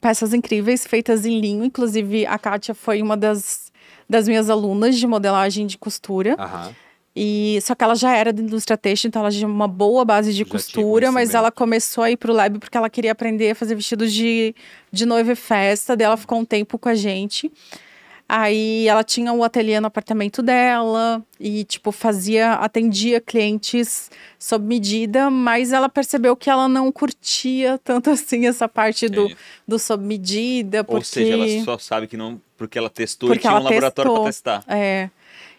peças incríveis feitas em linho. Inclusive, a Kátia foi uma das, das minhas alunas de modelagem de costura. Uhum. E, só que ela já era da indústria têxtil, então ela tinha uma boa base de já costura, mas ela começou a ir pro lab porque ela queria aprender a fazer vestidos de, de noiva e festa. Daí ela ficou um tempo com a gente. Aí ela tinha o um ateliê no apartamento dela e, tipo, fazia, atendia clientes sob medida, mas ela percebeu que ela não curtia tanto assim essa parte do, é. do sob medida. Porque... Ou seja, ela só sabe que não. Porque ela testou porque e tinha um laboratório para testar. É.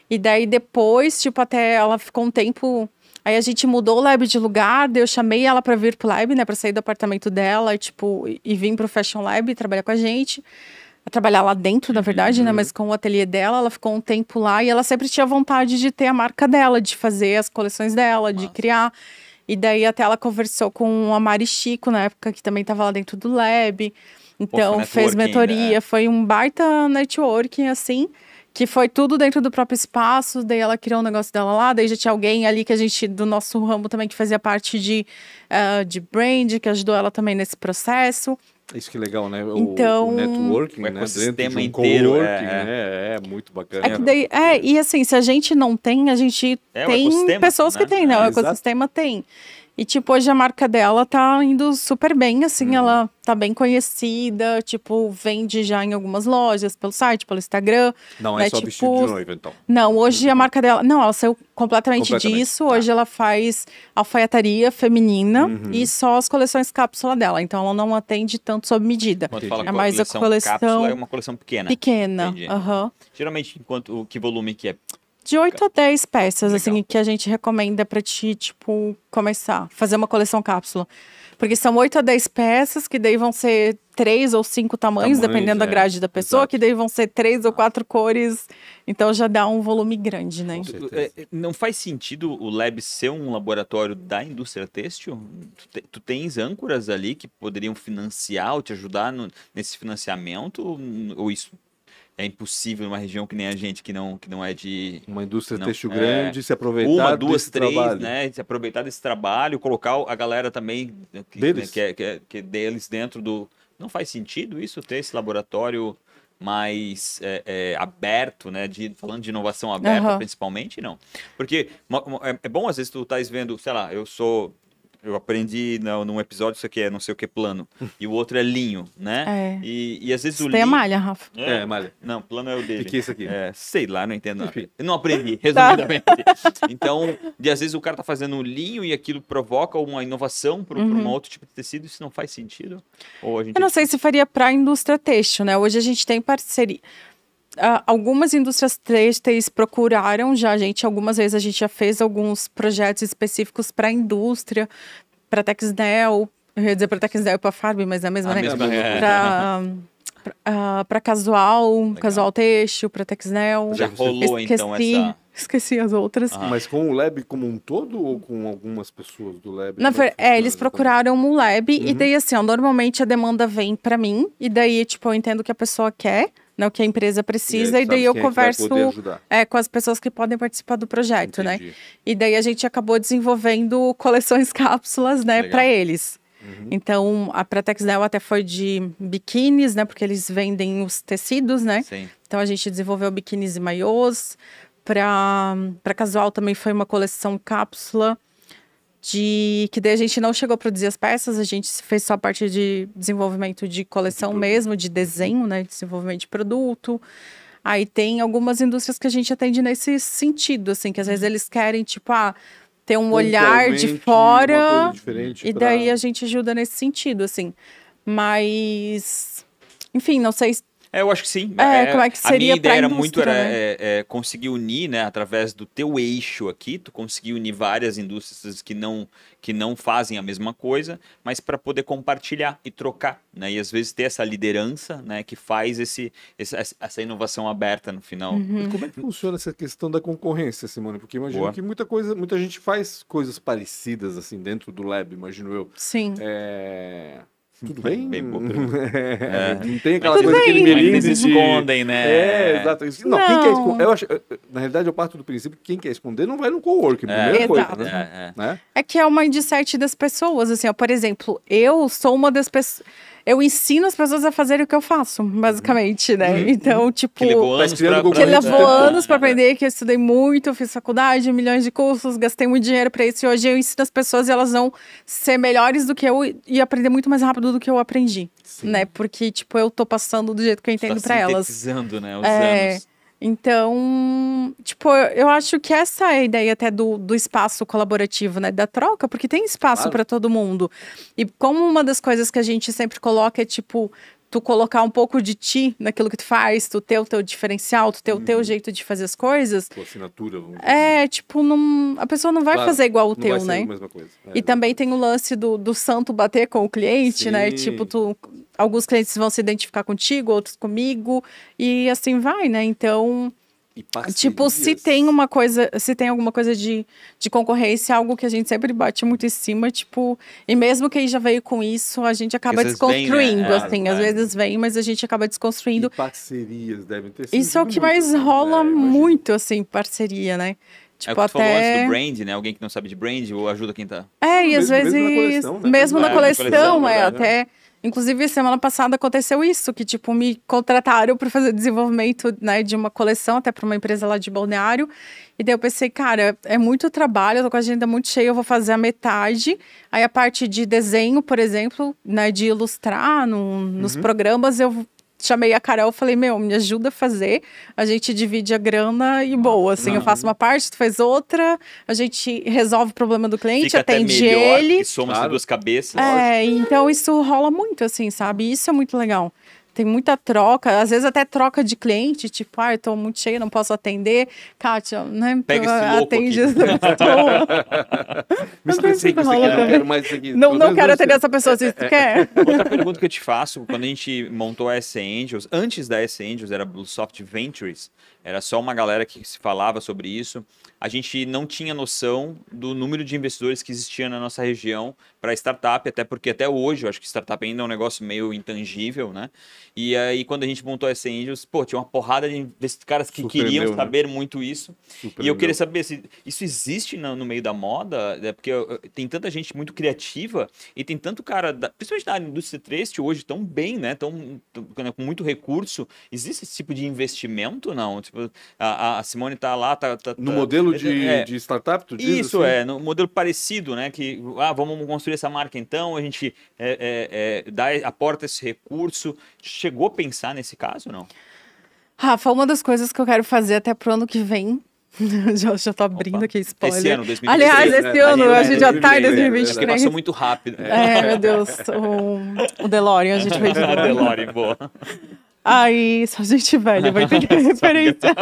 E daí depois, tipo, até ela ficou um tempo. Aí a gente mudou o lab de lugar, daí eu chamei ela para vir pro lab, né, para sair do apartamento dela, e, tipo, e vir pro Fashion Lab e trabalhar com a gente a trabalhar lá dentro, na verdade, né? uhum. né? Mas com o ateliê dela, ela ficou um tempo lá e ela sempre tinha vontade de ter a marca dela, de fazer as coleções dela, Nossa. de criar. E daí até ela conversou com a Mari Chico, na época, que também estava lá dentro do Lab. Então, fez mentoria, né? foi um baita networking, assim, que foi tudo dentro do próprio espaço. Daí ela criou um negócio dela lá, daí já tinha alguém ali que a gente, do nosso ramo também, que fazia parte de, uh, de brand, que ajudou ela também nesse processo. Isso que é legal, né? O, então, o networking, o né? de um inteiro, é é. Né? é, é muito bacana. É, daí, é, e assim, se a gente não tem, a gente é, tem pessoas né? que têm, né? o é, ecossistema tem. E, tipo, hoje a marca dela tá indo super bem, assim, uhum. ela tá bem conhecida, tipo, vende já em algumas lojas, pelo site, pelo Instagram. Não é né? é só tipo... vestido de noiva, então. Não, hoje uhum. a marca dela. Não, ela saiu completamente, completamente. disso. Tá. Hoje tá. ela faz alfaiataria feminina uhum. e só as coleções cápsula dela. Então ela não atende tanto sob medida. Quando fala é mais a coleção. Cápsula é uma coleção pequena. Pequena. Uhum. Geralmente, enquanto que volume que é? de 8 a 10 peças, assim, Legal. assim, que a gente recomenda para ti, tipo, começar, fazer uma coleção cápsula. Porque são 8 a 10 peças, que daí vão ser três ou cinco tamanhos, tamanhos dependendo é. da grade da pessoa, Exato. que daí vão ser três ou ah. quatro cores. Então já dá um volume grande, né? É, é, não faz sentido o Lab ser um laboratório da indústria têxtil? Tu, tu tens âncoras ali que poderiam financiar ou te ajudar no, nesse financiamento? Ou isso é impossível numa região que nem a gente, que não, que não é de. Uma indústria não, têxtil é, grande, se aproveitar. Uma, duas, três, trabalho. né? Se aproveitar desse trabalho, colocar a galera também né, que, deles. Né, que, é, que, é, que é deles dentro do. Não faz sentido isso ter esse laboratório mais é, é aberto, né? De, falando de inovação aberta, uhum. principalmente, não. Porque é, é, bom, às vezes, tu estás vendo, sei lá, eu sou eu aprendi no num episódio isso aqui é não sei o que plano. E o outro é linho, né? É. E, e às vezes isso o é linho. é malha, Rafa. É, é malha. Não, plano é o dele. Fiquei isso aqui. É, sei lá, não entendo. Nada. Não aprendi, tá. resumidamente. então, e às vezes o cara tá fazendo um linho e aquilo provoca uma inovação para uhum. um outro tipo de tecido, isso não faz sentido? Ou a gente... Eu não sei se faria para a indústria têxtil, né? Hoje a gente tem parceria. Uh, algumas indústrias têxteis procuraram já a gente, algumas vezes a gente já fez alguns projetos específicos para a indústria, para a Texnel, eu ia dizer para a Texnel e para a Farb, mas é a mesma, a né? uh, para é. casual, Legal. casual têxtil, para Texnel. Já rolou então, esqueci, então essa... Esqueci as outras. Ah. Mas com o lab como um todo ou com algumas pessoas do lab? Na é ver... É, eles procuraram um lab uhum. e daí assim, ó, normalmente a demanda vem para mim e daí tipo eu entendo que a pessoa quer no né, que a empresa precisa, e, e daí eu é converso é, com as pessoas que podem participar do projeto, né? Entendi. né? E daí a gente acabou desenvolvendo coleções cápsulas, né, para eles. Uhum. Então, a Pratex Neo até foi de biquínis, né? Porque eles vendem os tecidos, né? Sim. Então, a gente desenvolveu biquínis e maiôs. Para casual também foi uma coleção cápsula de que daí a gente não chegou a produzir as peças, a gente fez só a parte de desenvolvimento de coleção de mesmo, de desenho, né, desenvolvimento de produto. Aí tem algumas indústrias que a gente atende nesse sentido, assim, que às vezes uhum. eles querem, tipo, ah, ter um olhar de fora. E daí pra... a gente ajuda nesse sentido, assim. Mas, enfim, não sei é, eu acho que sim. É, é como é que seria a minha ideia era muito era, né? É, é, conseguir unir, né, através do teu eixo aqui, tu conseguir unir várias indústrias que não, que não fazem a mesma coisa, mas para poder compartilhar e trocar, né? E às vezes ter essa liderança, né, que faz esse, esse essa inovação aberta no final. Uhum. como é que funciona essa questão da concorrência, Simone? Porque imagino Boa. que muita coisa, muita gente faz coisas parecidas assim dentro do lab, imagino eu. Sim. É... Tudo bem? bem é. É, é. Não tem aquela coisa bem. eles de... escondem, né? É, exato. Não, não. quem quer esconder... Eu acho, na realidade, eu parto do princípio que quem quer esconder não vai no co-work. é. primeira coisa, né? É, é. Né? é que é uma mindset das pessoas, assim, ó, por exemplo, eu sou uma das pessoas eu ensino as pessoas a fazerem o que eu faço, basicamente, né? Uhum. Então, uhum. tipo. Que levou anos tá pra, anos é. aprender, que eu estudei muito, fiz faculdade, milhões de cursos, gastei muito dinheiro pra isso. E hoje eu ensino as pessoas e elas vão ser melhores do que eu e aprender muito mais rápido do que eu aprendi. Sim. né? Porque, tipo, eu tô passando do jeito que eu entendo tá para elas. né? Os é... anos. Então, tipo, eu acho que essa é a ideia até do, do espaço colaborativo, né? Da troca, porque tem espaço claro. para todo mundo. E como uma das coisas que a gente sempre coloca é, tipo, tu colocar um pouco de ti naquilo que tu faz, tu ter o teu diferencial, tu ter o teu uhum. jeito de fazer as coisas. Tua assinatura. Vamos É, assim. tipo, não, a pessoa não vai claro, fazer igual o teu, né? É, e também tem o lance do, do santo bater com o cliente, Sim. né? Tipo, tu alguns clientes vão se identificar contigo, outros comigo, e assim vai, né? Então. Tipo, se tem uma coisa, se tem alguma coisa de, de concorrência, é algo que a gente sempre bate muito em cima, tipo, e mesmo quem já veio com isso, a gente acaba desconstruindo, vem, né? assim, é, às é. vezes vem, mas a gente acaba desconstruindo. E parcerias devem ter sido Isso é o que mais né? rola muito, assim, parceria, né? Tipo, é o tipo, que até... do brand, né? Alguém que não sabe de brand, ou ajuda quem tá. É, e ah, às mesmo, vezes. Né? É, mesmo na coleção, mesmo na coleção, é, na coleção, é verdade, até. Né? Inclusive, semana passada aconteceu isso, que tipo, me contrataram para fazer desenvolvimento, né, de uma coleção até para uma empresa lá de Balneário. E daí eu pensei, cara, é muito trabalho, eu tô com a agenda muito cheia, eu vou fazer a metade. Aí a parte de desenho, por exemplo, né, de ilustrar no, nos uhum. programas, eu chamei a Carol falei, meu, me ajuda a fazer. A gente divide a grana e ah, boa. Assim, eu faço uma parte, tu faz outra, a gente resolve o problema do cliente, Fica atende até melhor, ele. E somos claro. duas cabeças. É, então isso rola muito, assim, sabe? Isso é muito legal tem muita troca, às vezes até troca de cliente, tipo, ah, eu tô muito cheio, não posso atender. Kátia, né? Pega esse atende essa pessoa. Me esqueci que você quer, não quero mais isso aqui. Não, não quero atender essa pessoa, se você quer. Outra pergunta que eu te faço, quando a gente montou a S Angels, antes da S Angels era Blue Soft Ventures, era só uma galera que se falava sobre isso. A gente não tinha noção do número de investidores que existia na nossa região para startup, até porque até hoje eu acho que startup ainda é um negócio meio intangível, né? E aí quando a gente montou essa Angels, pô, tinha uma porrada de caras que queriam né? saber né? muito isso. e eu queria saber se isso existe no, no meio da moda, é porque eh, tem tanta gente muito criativa e tem tanto cara, da, principalmente da indústria 3, que hoje tão bem, né? Tão, tão, né, com muito recurso. Existe esse tipo de investimento, não? Tipo, Tipo, a, a Simone está lá. Tá, tá, no tá, modelo de, é, de, startup, tu diz? Isso assim? é, no modelo parecido, né? Que ah, vamos construir essa marca então, a gente é, é, dá, aporta esse recurso. Chegou a pensar nesse caso ou não? Rafa, uma das coisas que eu quero fazer até pro ano que vem já, já tô abrindo Opa. aqui, spoiler. Esse ano, 2023. Aliás, esse ano, a gente já tá em 2023. É, passou muito rápido. Né? É, meu Deus, o, o DeLorean, a gente fez. O DeLorean, boa. Aí, só gente velha vai ter que referência.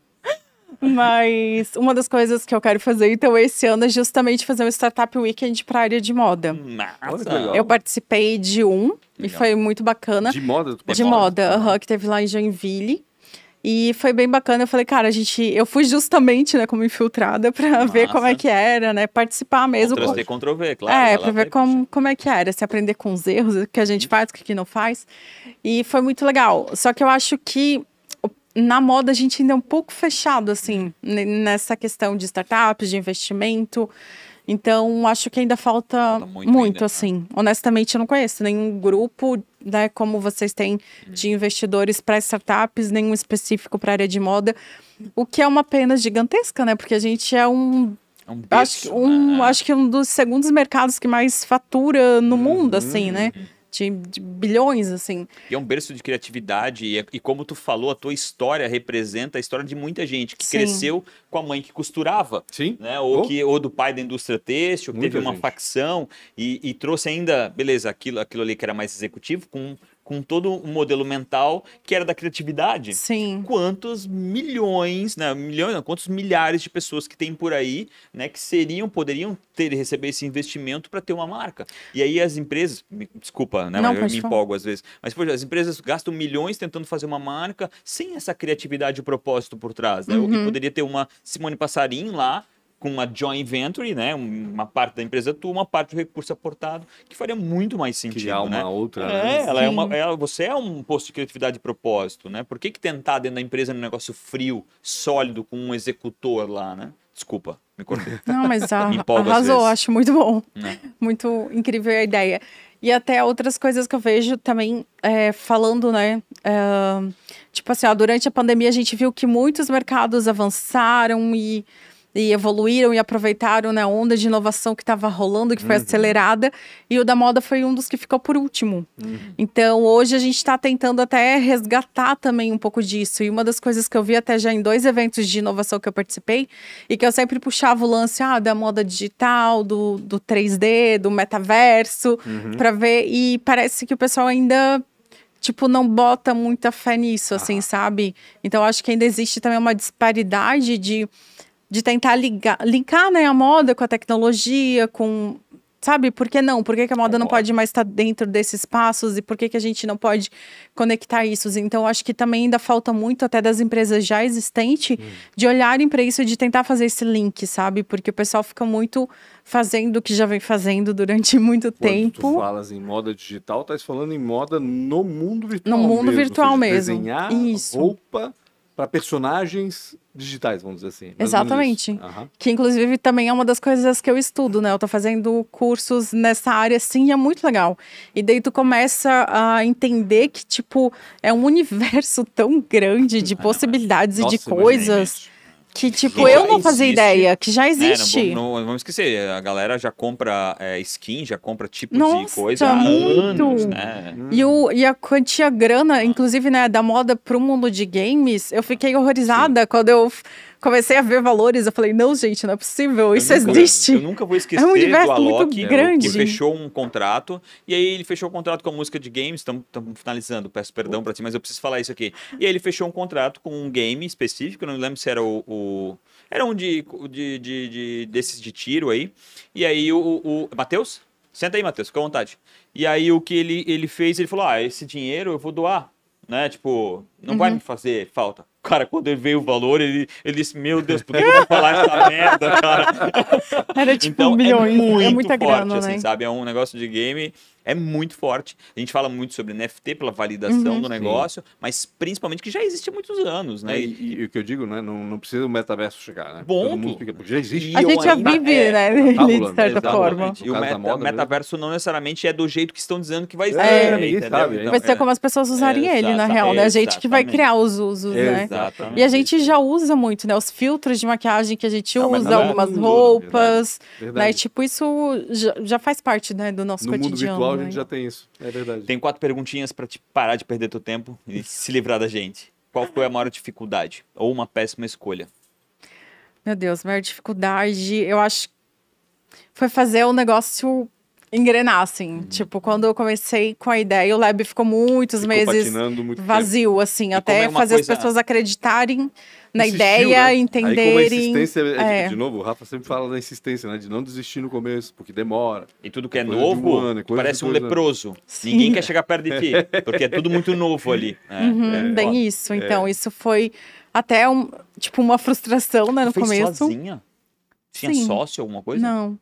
Mas uma das coisas que eu quero fazer, então, esse ano é justamente fazer um Startup Weekend para a área de moda. Nossa. Eu participei de um legal. e foi muito bacana. De moda? De, moda, moda. Uh -huh, que teve lá em Joinville. E foi bem bacana. Eu falei, cara, a gente. Eu fui justamente, né, como infiltrada para ver como é que era, né? Participar mesmo. Ctrl-C, Ctrl-V, claro. É, para ver como, como é que era, se aprender com os erros, o que a gente uhum. faz, o que não faz. E foi muito legal. Só que eu acho que na moda a gente ainda é um pouco fechado, assim, uhum. nessa questão de startups, de investimento. Então, acho que ainda falta, falta muito, muito ainda, né? assim. Né? Honestamente, eu não conheço nenhum grupo né, como vocês têm de investidores para startups, nenhum específico para a área de moda, o que é uma pena gigantesca, né? Porque a gente é um é um acho, que um, né? acho que um dos segundos mercados que mais fatura no uhum. mundo, assim, né? Uhum de, de, bilhões, assim. E é um berço de criatividade, e, é, e, como tu falou, a tua história representa a história de muita gente que Sim. cresceu com a mãe que costurava, Sim. Né? Ou, oh. que, ou do pai da indústria têxtil, que muita teve uma gente. facção e, e, trouxe ainda, beleza, aquilo, aquilo ali que era mais executivo, com com todo um modelo mental que era da criatividade. Sim. Quantos milhões, né, milhões, não, quantos milhares de pessoas que tem por aí, né, que seriam, poderiam ter receber esse investimento para ter uma marca. E aí as empresas, me, desculpa, né, não, eu me empolgo às vezes, mas poxa, as empresas gastam milhões tentando fazer uma marca sem essa criatividade e propósito por trás, né? Uhum. O que uhum. poderia ter uma Simone Passarim lá com uma joint venture, né? Uma parte da empresa tua, uma parte do recurso aportado, que faria muito mais sentido, Criar uma né? outra. É, ela é uma, ela, você é um posto de criatividade de propósito, né? Por que, que tentar dentro da empresa num é negócio frio, sólido, com um executor lá, né? Desculpa, me cortei. Não, mas a, arrasou, acho muito bom. É. Muito incrível a ideia. E até outras coisas que eu vejo também é, falando, né? É, tipo assim, ó, durante a pandemia a gente viu que muitos mercados avançaram e e evoluíram e aproveitaram né, a onda de inovação que estava rolando, que foi uhum. acelerada, e o da moda foi um dos que ficou por último. Uhum. Então, hoje a gente está tentando até resgatar também um pouco disso. E uma das coisas que eu vi até já em dois eventos de inovação que eu participei, e que eu sempre puxava o lance ah, da moda digital, do, do 3D, do metaverso, uhum. para ver, e parece que o pessoal ainda tipo, não bota muita fé nisso, assim, ah. sabe? Então, acho que ainda existe também uma disparidade de de tentar ligar, linkar né, a moda com a tecnologia, com. Sabe, por que não? Por que, que a moda é não pode mais estar tá dentro desses espaços e por que, que a gente não pode conectar isso? Então, acho que também ainda falta muito, até das empresas já existentes, hum. de olharem para isso e de tentar fazer esse link, sabe? Porque o pessoal fica muito fazendo o que já vem fazendo durante muito Quando tempo. Quando tu falas em moda digital, tá falando em moda no mundo virtual. No mundo mesmo, virtual mesmo. Desenhar isso. roupa para personagens digitais, vamos dizer assim. Exatamente. Uhum. Que inclusive também é uma das coisas que eu estudo, né? Eu tô fazendo cursos nessa área sim e é muito legal. E daí tu começa a entender que tipo é um universo tão grande de é, possibilidades e de coisas. Que, tipo, que eu não fazia ideia, né, que já existe. É, não, não, não, vamos esquecer, a galera já compra é, skin, já compra tipos Nossa, de coisa há muito. anos, né? Hum. E, o, e a quantia grana, inclusive, né, da moda pro mundo de games, eu fiquei horrorizada Sim. quando eu comecei a ver valores, eu falei, não, gente, não é possível, eu isso nunca, existe. Eu nunca vou esquecer é um universo do Alok, muito né, grande. que fechou um contrato, e aí ele fechou o um contrato com a música de games, estamos finalizando, peço perdão para ti, mas eu preciso falar isso aqui. E aí ele fechou um contrato com um game específico, não me lembro se era o... o era um de, de, de, de, desses de tiro aí, e aí o... o, o Matheus? Senta aí, Matheus, fica à vontade. E aí o que ele, ele fez, ele falou, ah, esse dinheiro eu vou doar, né, tipo, não uhum. vai me fazer falta. Cara, quando ele veio o valor, ele, ele disse: Meu Deus, por que eu vou falar essa merda, cara? Era tipo então, é milhão, é, muito é muita forte, grana, assim, né? sabe? É um negócio de game é muito forte. A gente fala muito sobre NFT pela validação uhum, do negócio, sim. mas principalmente que já existe há muitos anos, né? e, é, e, e, o que eu digo, né? Não, não precisa o metaverso chegar, né? Bom, já existe. A gente já é vive, é, né? É de certa forma. E o meta, metaverso mesmo. não necessariamente é do jeito que estão dizendo que vai então, né? ser. É, é, sabe, vai ser como as pessoas usarem ele, na real, né? A gente que vai criar os usos, né? E a gente já usa muito, né? Os filtros de maquiagem que a gente não, usa, algumas né? roupas, né? verdade, verdade. né? Tipo, isso já, já faz parte né, do nosso no cotidiano. Mundo virtual, a gente já tem isso. É verdade. Tem quatro perguntinhas para te parar de perder teu tempo e se livrar da gente. Qual foi a maior dificuldade ou uma péssima escolha? Meu Deus, maior dificuldade, eu acho foi fazer o negócio engrenar, assim. Uhum. Tipo, quando eu comecei com a ideia, o lab ficou muitos ficou meses muito vazio, tempo. assim, e até é fazer coisa... as pessoas acreditarem na Insistiu, ideia, né? entenderem. Aí, como a insistência, é, é. de novo, o Rafa sempre fala da insistência, né? De não desistir no começo, porque demora. E tudo que é, é novo, é um ano, parece um leproso. Sim. Ninguém quer chegar perto de ti, porque é tudo muito novo ali. É, uhum, bem ó, isso. Então, isso foi até um, tipo uma frustração, né, no começo. Sozinha? Tinha Sim. sócio, alguma coisa? Não.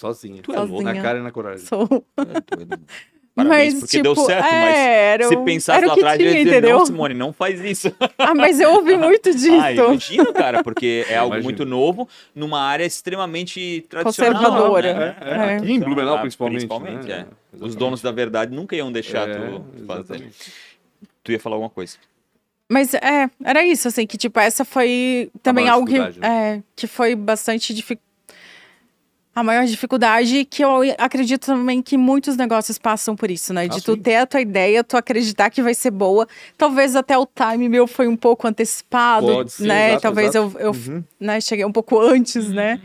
Sozinha. Tu é louca. Na cara e na coragem. Sou. É, é Parabéns, mas, porque tipo, deu certo, é, mas se pensasse lá atrás, tinha, eu ia dizer, entendeu? não, Simone, não faz isso. Ah, mas eu ouvi muito ah, disso. ah, imagino, cara, porque é algo imagino. muito novo, numa área extremamente tradicional. Conservadora. Né? É, é, é Aqui em Blumenau, principalmente. Principalmente, né? é. Os donos da verdade nunca iam deixar tu fazer. Tu ia falar alguma coisa. Mas é, era isso, assim, que tipo, essa foi também algo que, né? que foi bastante difícil a maior dificuldade, que eu acredito também que muitos negócios passam por isso, né? Ah, De tu sim. ter a tua ideia, tu acreditar que vai ser boa. Talvez até o time meu foi um pouco antecipado, Pode ser, né? Exato, Talvez exato. eu, eu uhum. né, cheguei um pouco antes, né? uhum. né?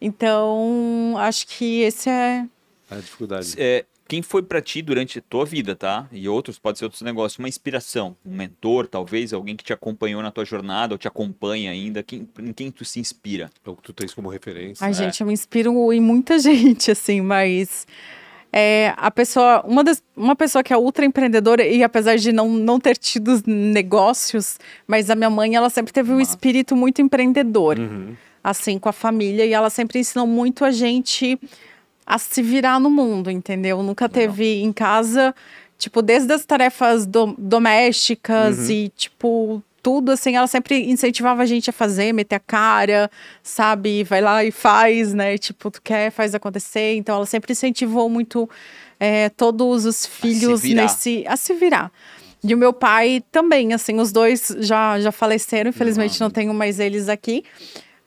Então, acho que esse é... A dificuldade. É, quem foi para ti durante a tua vida, tá? E outros, pode ser outros negócios, uma inspiração, um mentor, talvez, alguém que te acompanhou na tua jornada ou te acompanha ainda, quem, em quem tu se inspira? ou que tu tens como referência. Ai, é. gente, eu me inspiro em muita gente, assim, mas é, a pessoa, uma, das, uma pessoa que é ultra empreendedora e apesar de não, não ter tido negócios, mas a minha mãe, ela sempre teve um espírito muito empreendedor, uhum. assim, com a família, e ela sempre ensinou muito a gente a se virar no mundo, entendeu? Nunca teve em casa, tipo, desde as tarefas do, domésticas uhum. e, tipo, tudo, assim, ela sempre incentivava a gente a fazer, meter a cara, sabe? Vai lá e faz, né? Tipo, tu quer, faz acontecer. Então, ela sempre incentivou muito é, todos os filhos a nesse. a se virar. E o meu pai também, assim, os dois já, já faleceram, infelizmente não, uhum. não tenho mais eles aqui.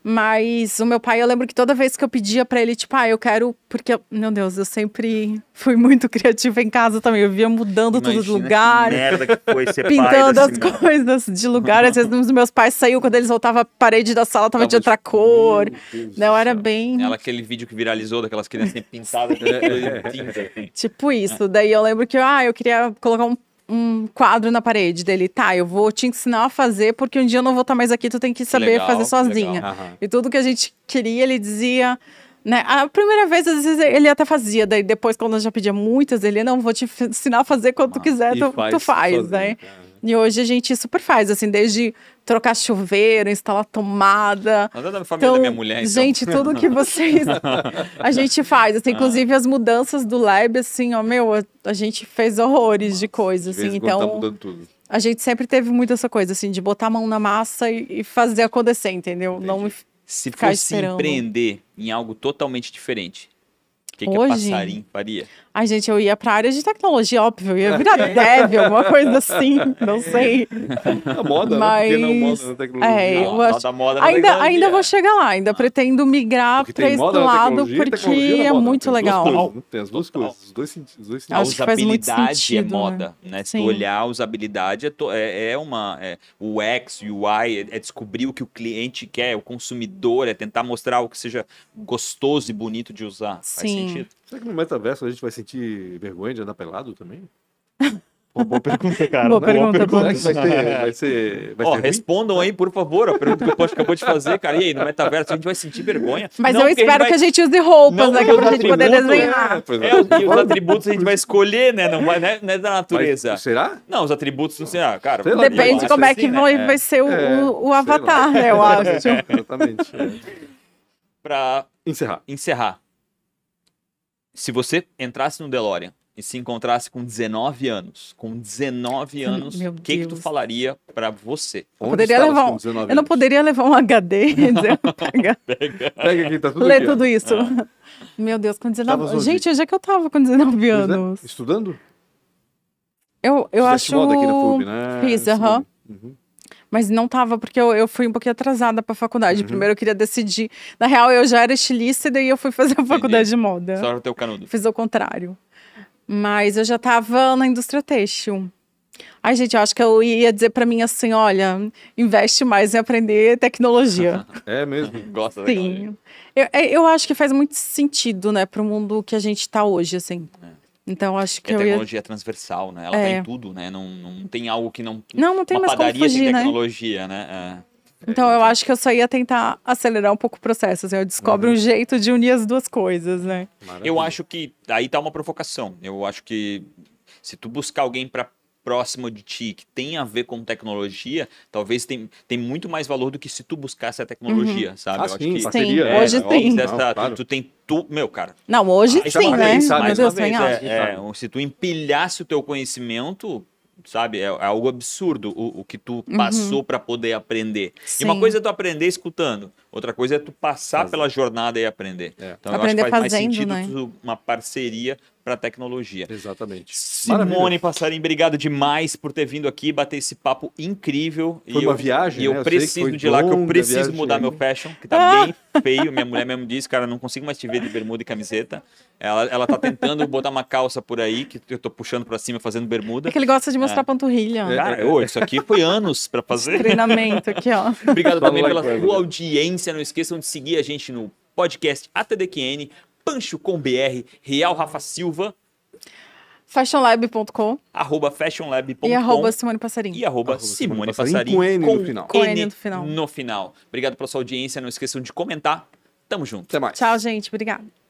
Mas o meu pai, eu lembro que toda vez que eu pedia para ele, tipo, ah, eu quero. Porque, meu Deus, eu sempre fui muito criativa em casa também. Eu via mudando Imagina tudo de lugar. Que merda que foi ser Pintando as coisas de lugar. Às vezes os meus pais saíam quando eles voltavam, a parede da sala tava de outra de... cor. Não era bem. Ela, aquele vídeo que viralizou daquelas crianças pintadas. Né? Tipo isso. Daí eu lembro que, ah, eu queria colocar um um quadro na parede dele, tá, eu vou te ensinar a fazer porque um dia eu não vou estar tá mais aqui, tu tem que saber legal, fazer sozinha. Uhum. E tudo que a gente queria, ele dizia, né? A primeira vez, às vezes, ele até fazia, daí depois, quando eu já pedia muitas, ele, não, vou te ensinar a fazer quando ah, tu quiser, tu faz, tu faz né? sozinho, né? Cara. E hoje a gente super faz, assim, desde trocar chuveiro, instalar tomada. Mas é da família então, da minha então, mulher, então. Gente, tudo que vocês... a gente faz, assim, ah. inclusive as mudanças do lab, assim, ó, meu, a, gente fez horrores Nossa, de coisas, assim, então... Tá mudando tudo. A gente sempre teve muito essa coisa, assim, de botar a mão na massa e, e fazer acontecer, entendeu? Entendi. Não Se fosse esperando. empreender em algo totalmente diferente, o que, que hoje, a passarinho faria? Ai, gente, eu ia para a área de tecnologia, óbvio. Eu ia é. virar dev, alguma coisa assim, não sei. É a moda, Mas... né? Porque não moda na né, tecnologia. É, eu acho... moda, ainda, ainda é. vou chegar lá, ainda pretendo migrar para esse né? lado, porque é muito tem legal. Coisas, né? tem as duas Total. coisas, os dois sentidos. Dois sentidos. Acho a usabilidade sentido, é moda, né? né? Se tu olhar a usabilidade, é, to... é, é uma... É, o X, o UI, é descobrir o que o cliente quer, o consumidor, é tentar mostrar o que seja gostoso e bonito de usar. Sim. Faz sentido. Será que no metaverso a gente vai sentir vergonha de andar pelado também? boa pergunta, cara. Boa né? pergunta, boa pergunta. Vai ser, vai ser, vai ó, ser respondam aí, por favor, a pergunta que o Post acabou de fazer, cara. E aí, no metaverso a gente vai sentir vergonha. Mas não, eu espero a vai... que a gente use roupas, não, né? Que é pra a gente poder desenhar. É, é. é os atributos a gente vai escolher, né? Não, vai, né, não é da natureza. Mas, será? Não, os atributos não será, cara. Sei depende de como é que assim, né? vai, né? vai ser o, é, o avatar, né? Eu acho. exatamente. Pra encerrar. Encerrar se você entrasse no DeLorean e se encontrasse com 19 anos, com 19 anos, o que, que tu falaria para você? Eu, levar, eu não poderia levar um HD e dizer, pega, pega. aqui, tá tudo Lê aqui, tudo isso. Ah. Meu Deus, com 19 anos. Gente, onde é que eu tava com 19 é, anos? Estudando? Eu, eu acho... moda né? Fiz, aham. Uhum. Mas não tava, porque eu, eu fui um pouquinho atrasada pra faculdade. Uhum. Primeiro eu queria decidir. Na real, eu já era estilista e daí eu fui fazer a faculdade Entendi. de moda. Só era o teu canudo. Fiz o contrário. Mas eu já tava na indústria têxtil. Ai, gente, eu acho que eu ia dizer para mim assim: olha, investe mais em aprender tecnologia. é mesmo? Gosta Sim. Eu, é, eu acho que faz muito sentido, né, pro mundo que a gente tá hoje, assim. É. Então, acho que. É tecnologia ia... transversal, né? Ela é. tá em é. tudo, né? Não, não tem algo que não. Não, não tem uma mais padaria fugir, sem né? tecnologia, né? né? É. Então, eu acho que eu só ia tentar acelerar um pouco o processo. Assim, eu descobro Maravilha. Uhum. um jeito de unir as duas coisas, né? Maravilha. Eu acho que aí tá uma provocação. Eu acho que se tu buscar alguém para próximo de ti que tem a ver com tecnologia, talvez tem, tem muito mais valor do que se tu buscasse a tecnologia, uhum. sabe? Ah, sim, acho que parceria, é, hoje é, tem. Dessa, Não, claro. tu, tu, tem tu, meu cara. Não, hoje sim, né? Mais Deus, vez, é, se tu empilhasse o teu conhecimento, sabe? É, é, algo absurdo o, o que tu uhum. passou para poder aprender. Sim. E uma coisa é tu aprender escutando, Outra coisa é tu passar pela jornada e aprender. É. Então aprender eu acho que faz fazendo, mais sentido né? uma parceria para tecnologia. Exatamente. Simone Maravilha. Passarim, obrigado demais por ter vindo aqui bater esse papo incrível. Foi e uma eu, viagem, E eu né? preciso de lá, que eu preciso mudar né? meu fashion, que tá ah! bem feio. Minha mulher mesmo disse, cara, não consigo mais te ver de bermuda e camiseta. Ela, ela tá tentando botar uma calça por aí, que eu tô puxando para cima fazendo bermuda. É que ele gosta de mostrar é. panturrilha. Cara, é, é, é. isso aqui foi anos para fazer. Treinamento aqui, ó. Obrigado Só também pela sua audiência audiência. Não esqueçam de seguir a gente no podcast ATDQN, Pancho com BR, Real Rafa Silva. Fashionlab.com. Arroba fashionlab.com. E arroba Simone Passarinho. E arroba, arroba Simone, Passarinho. Com N no final. Com N no final. No final. Obrigado pela sua audiência. Não esqueçam de comentar. Tamo junto. Até mais. Tchau, gente. Obrigada.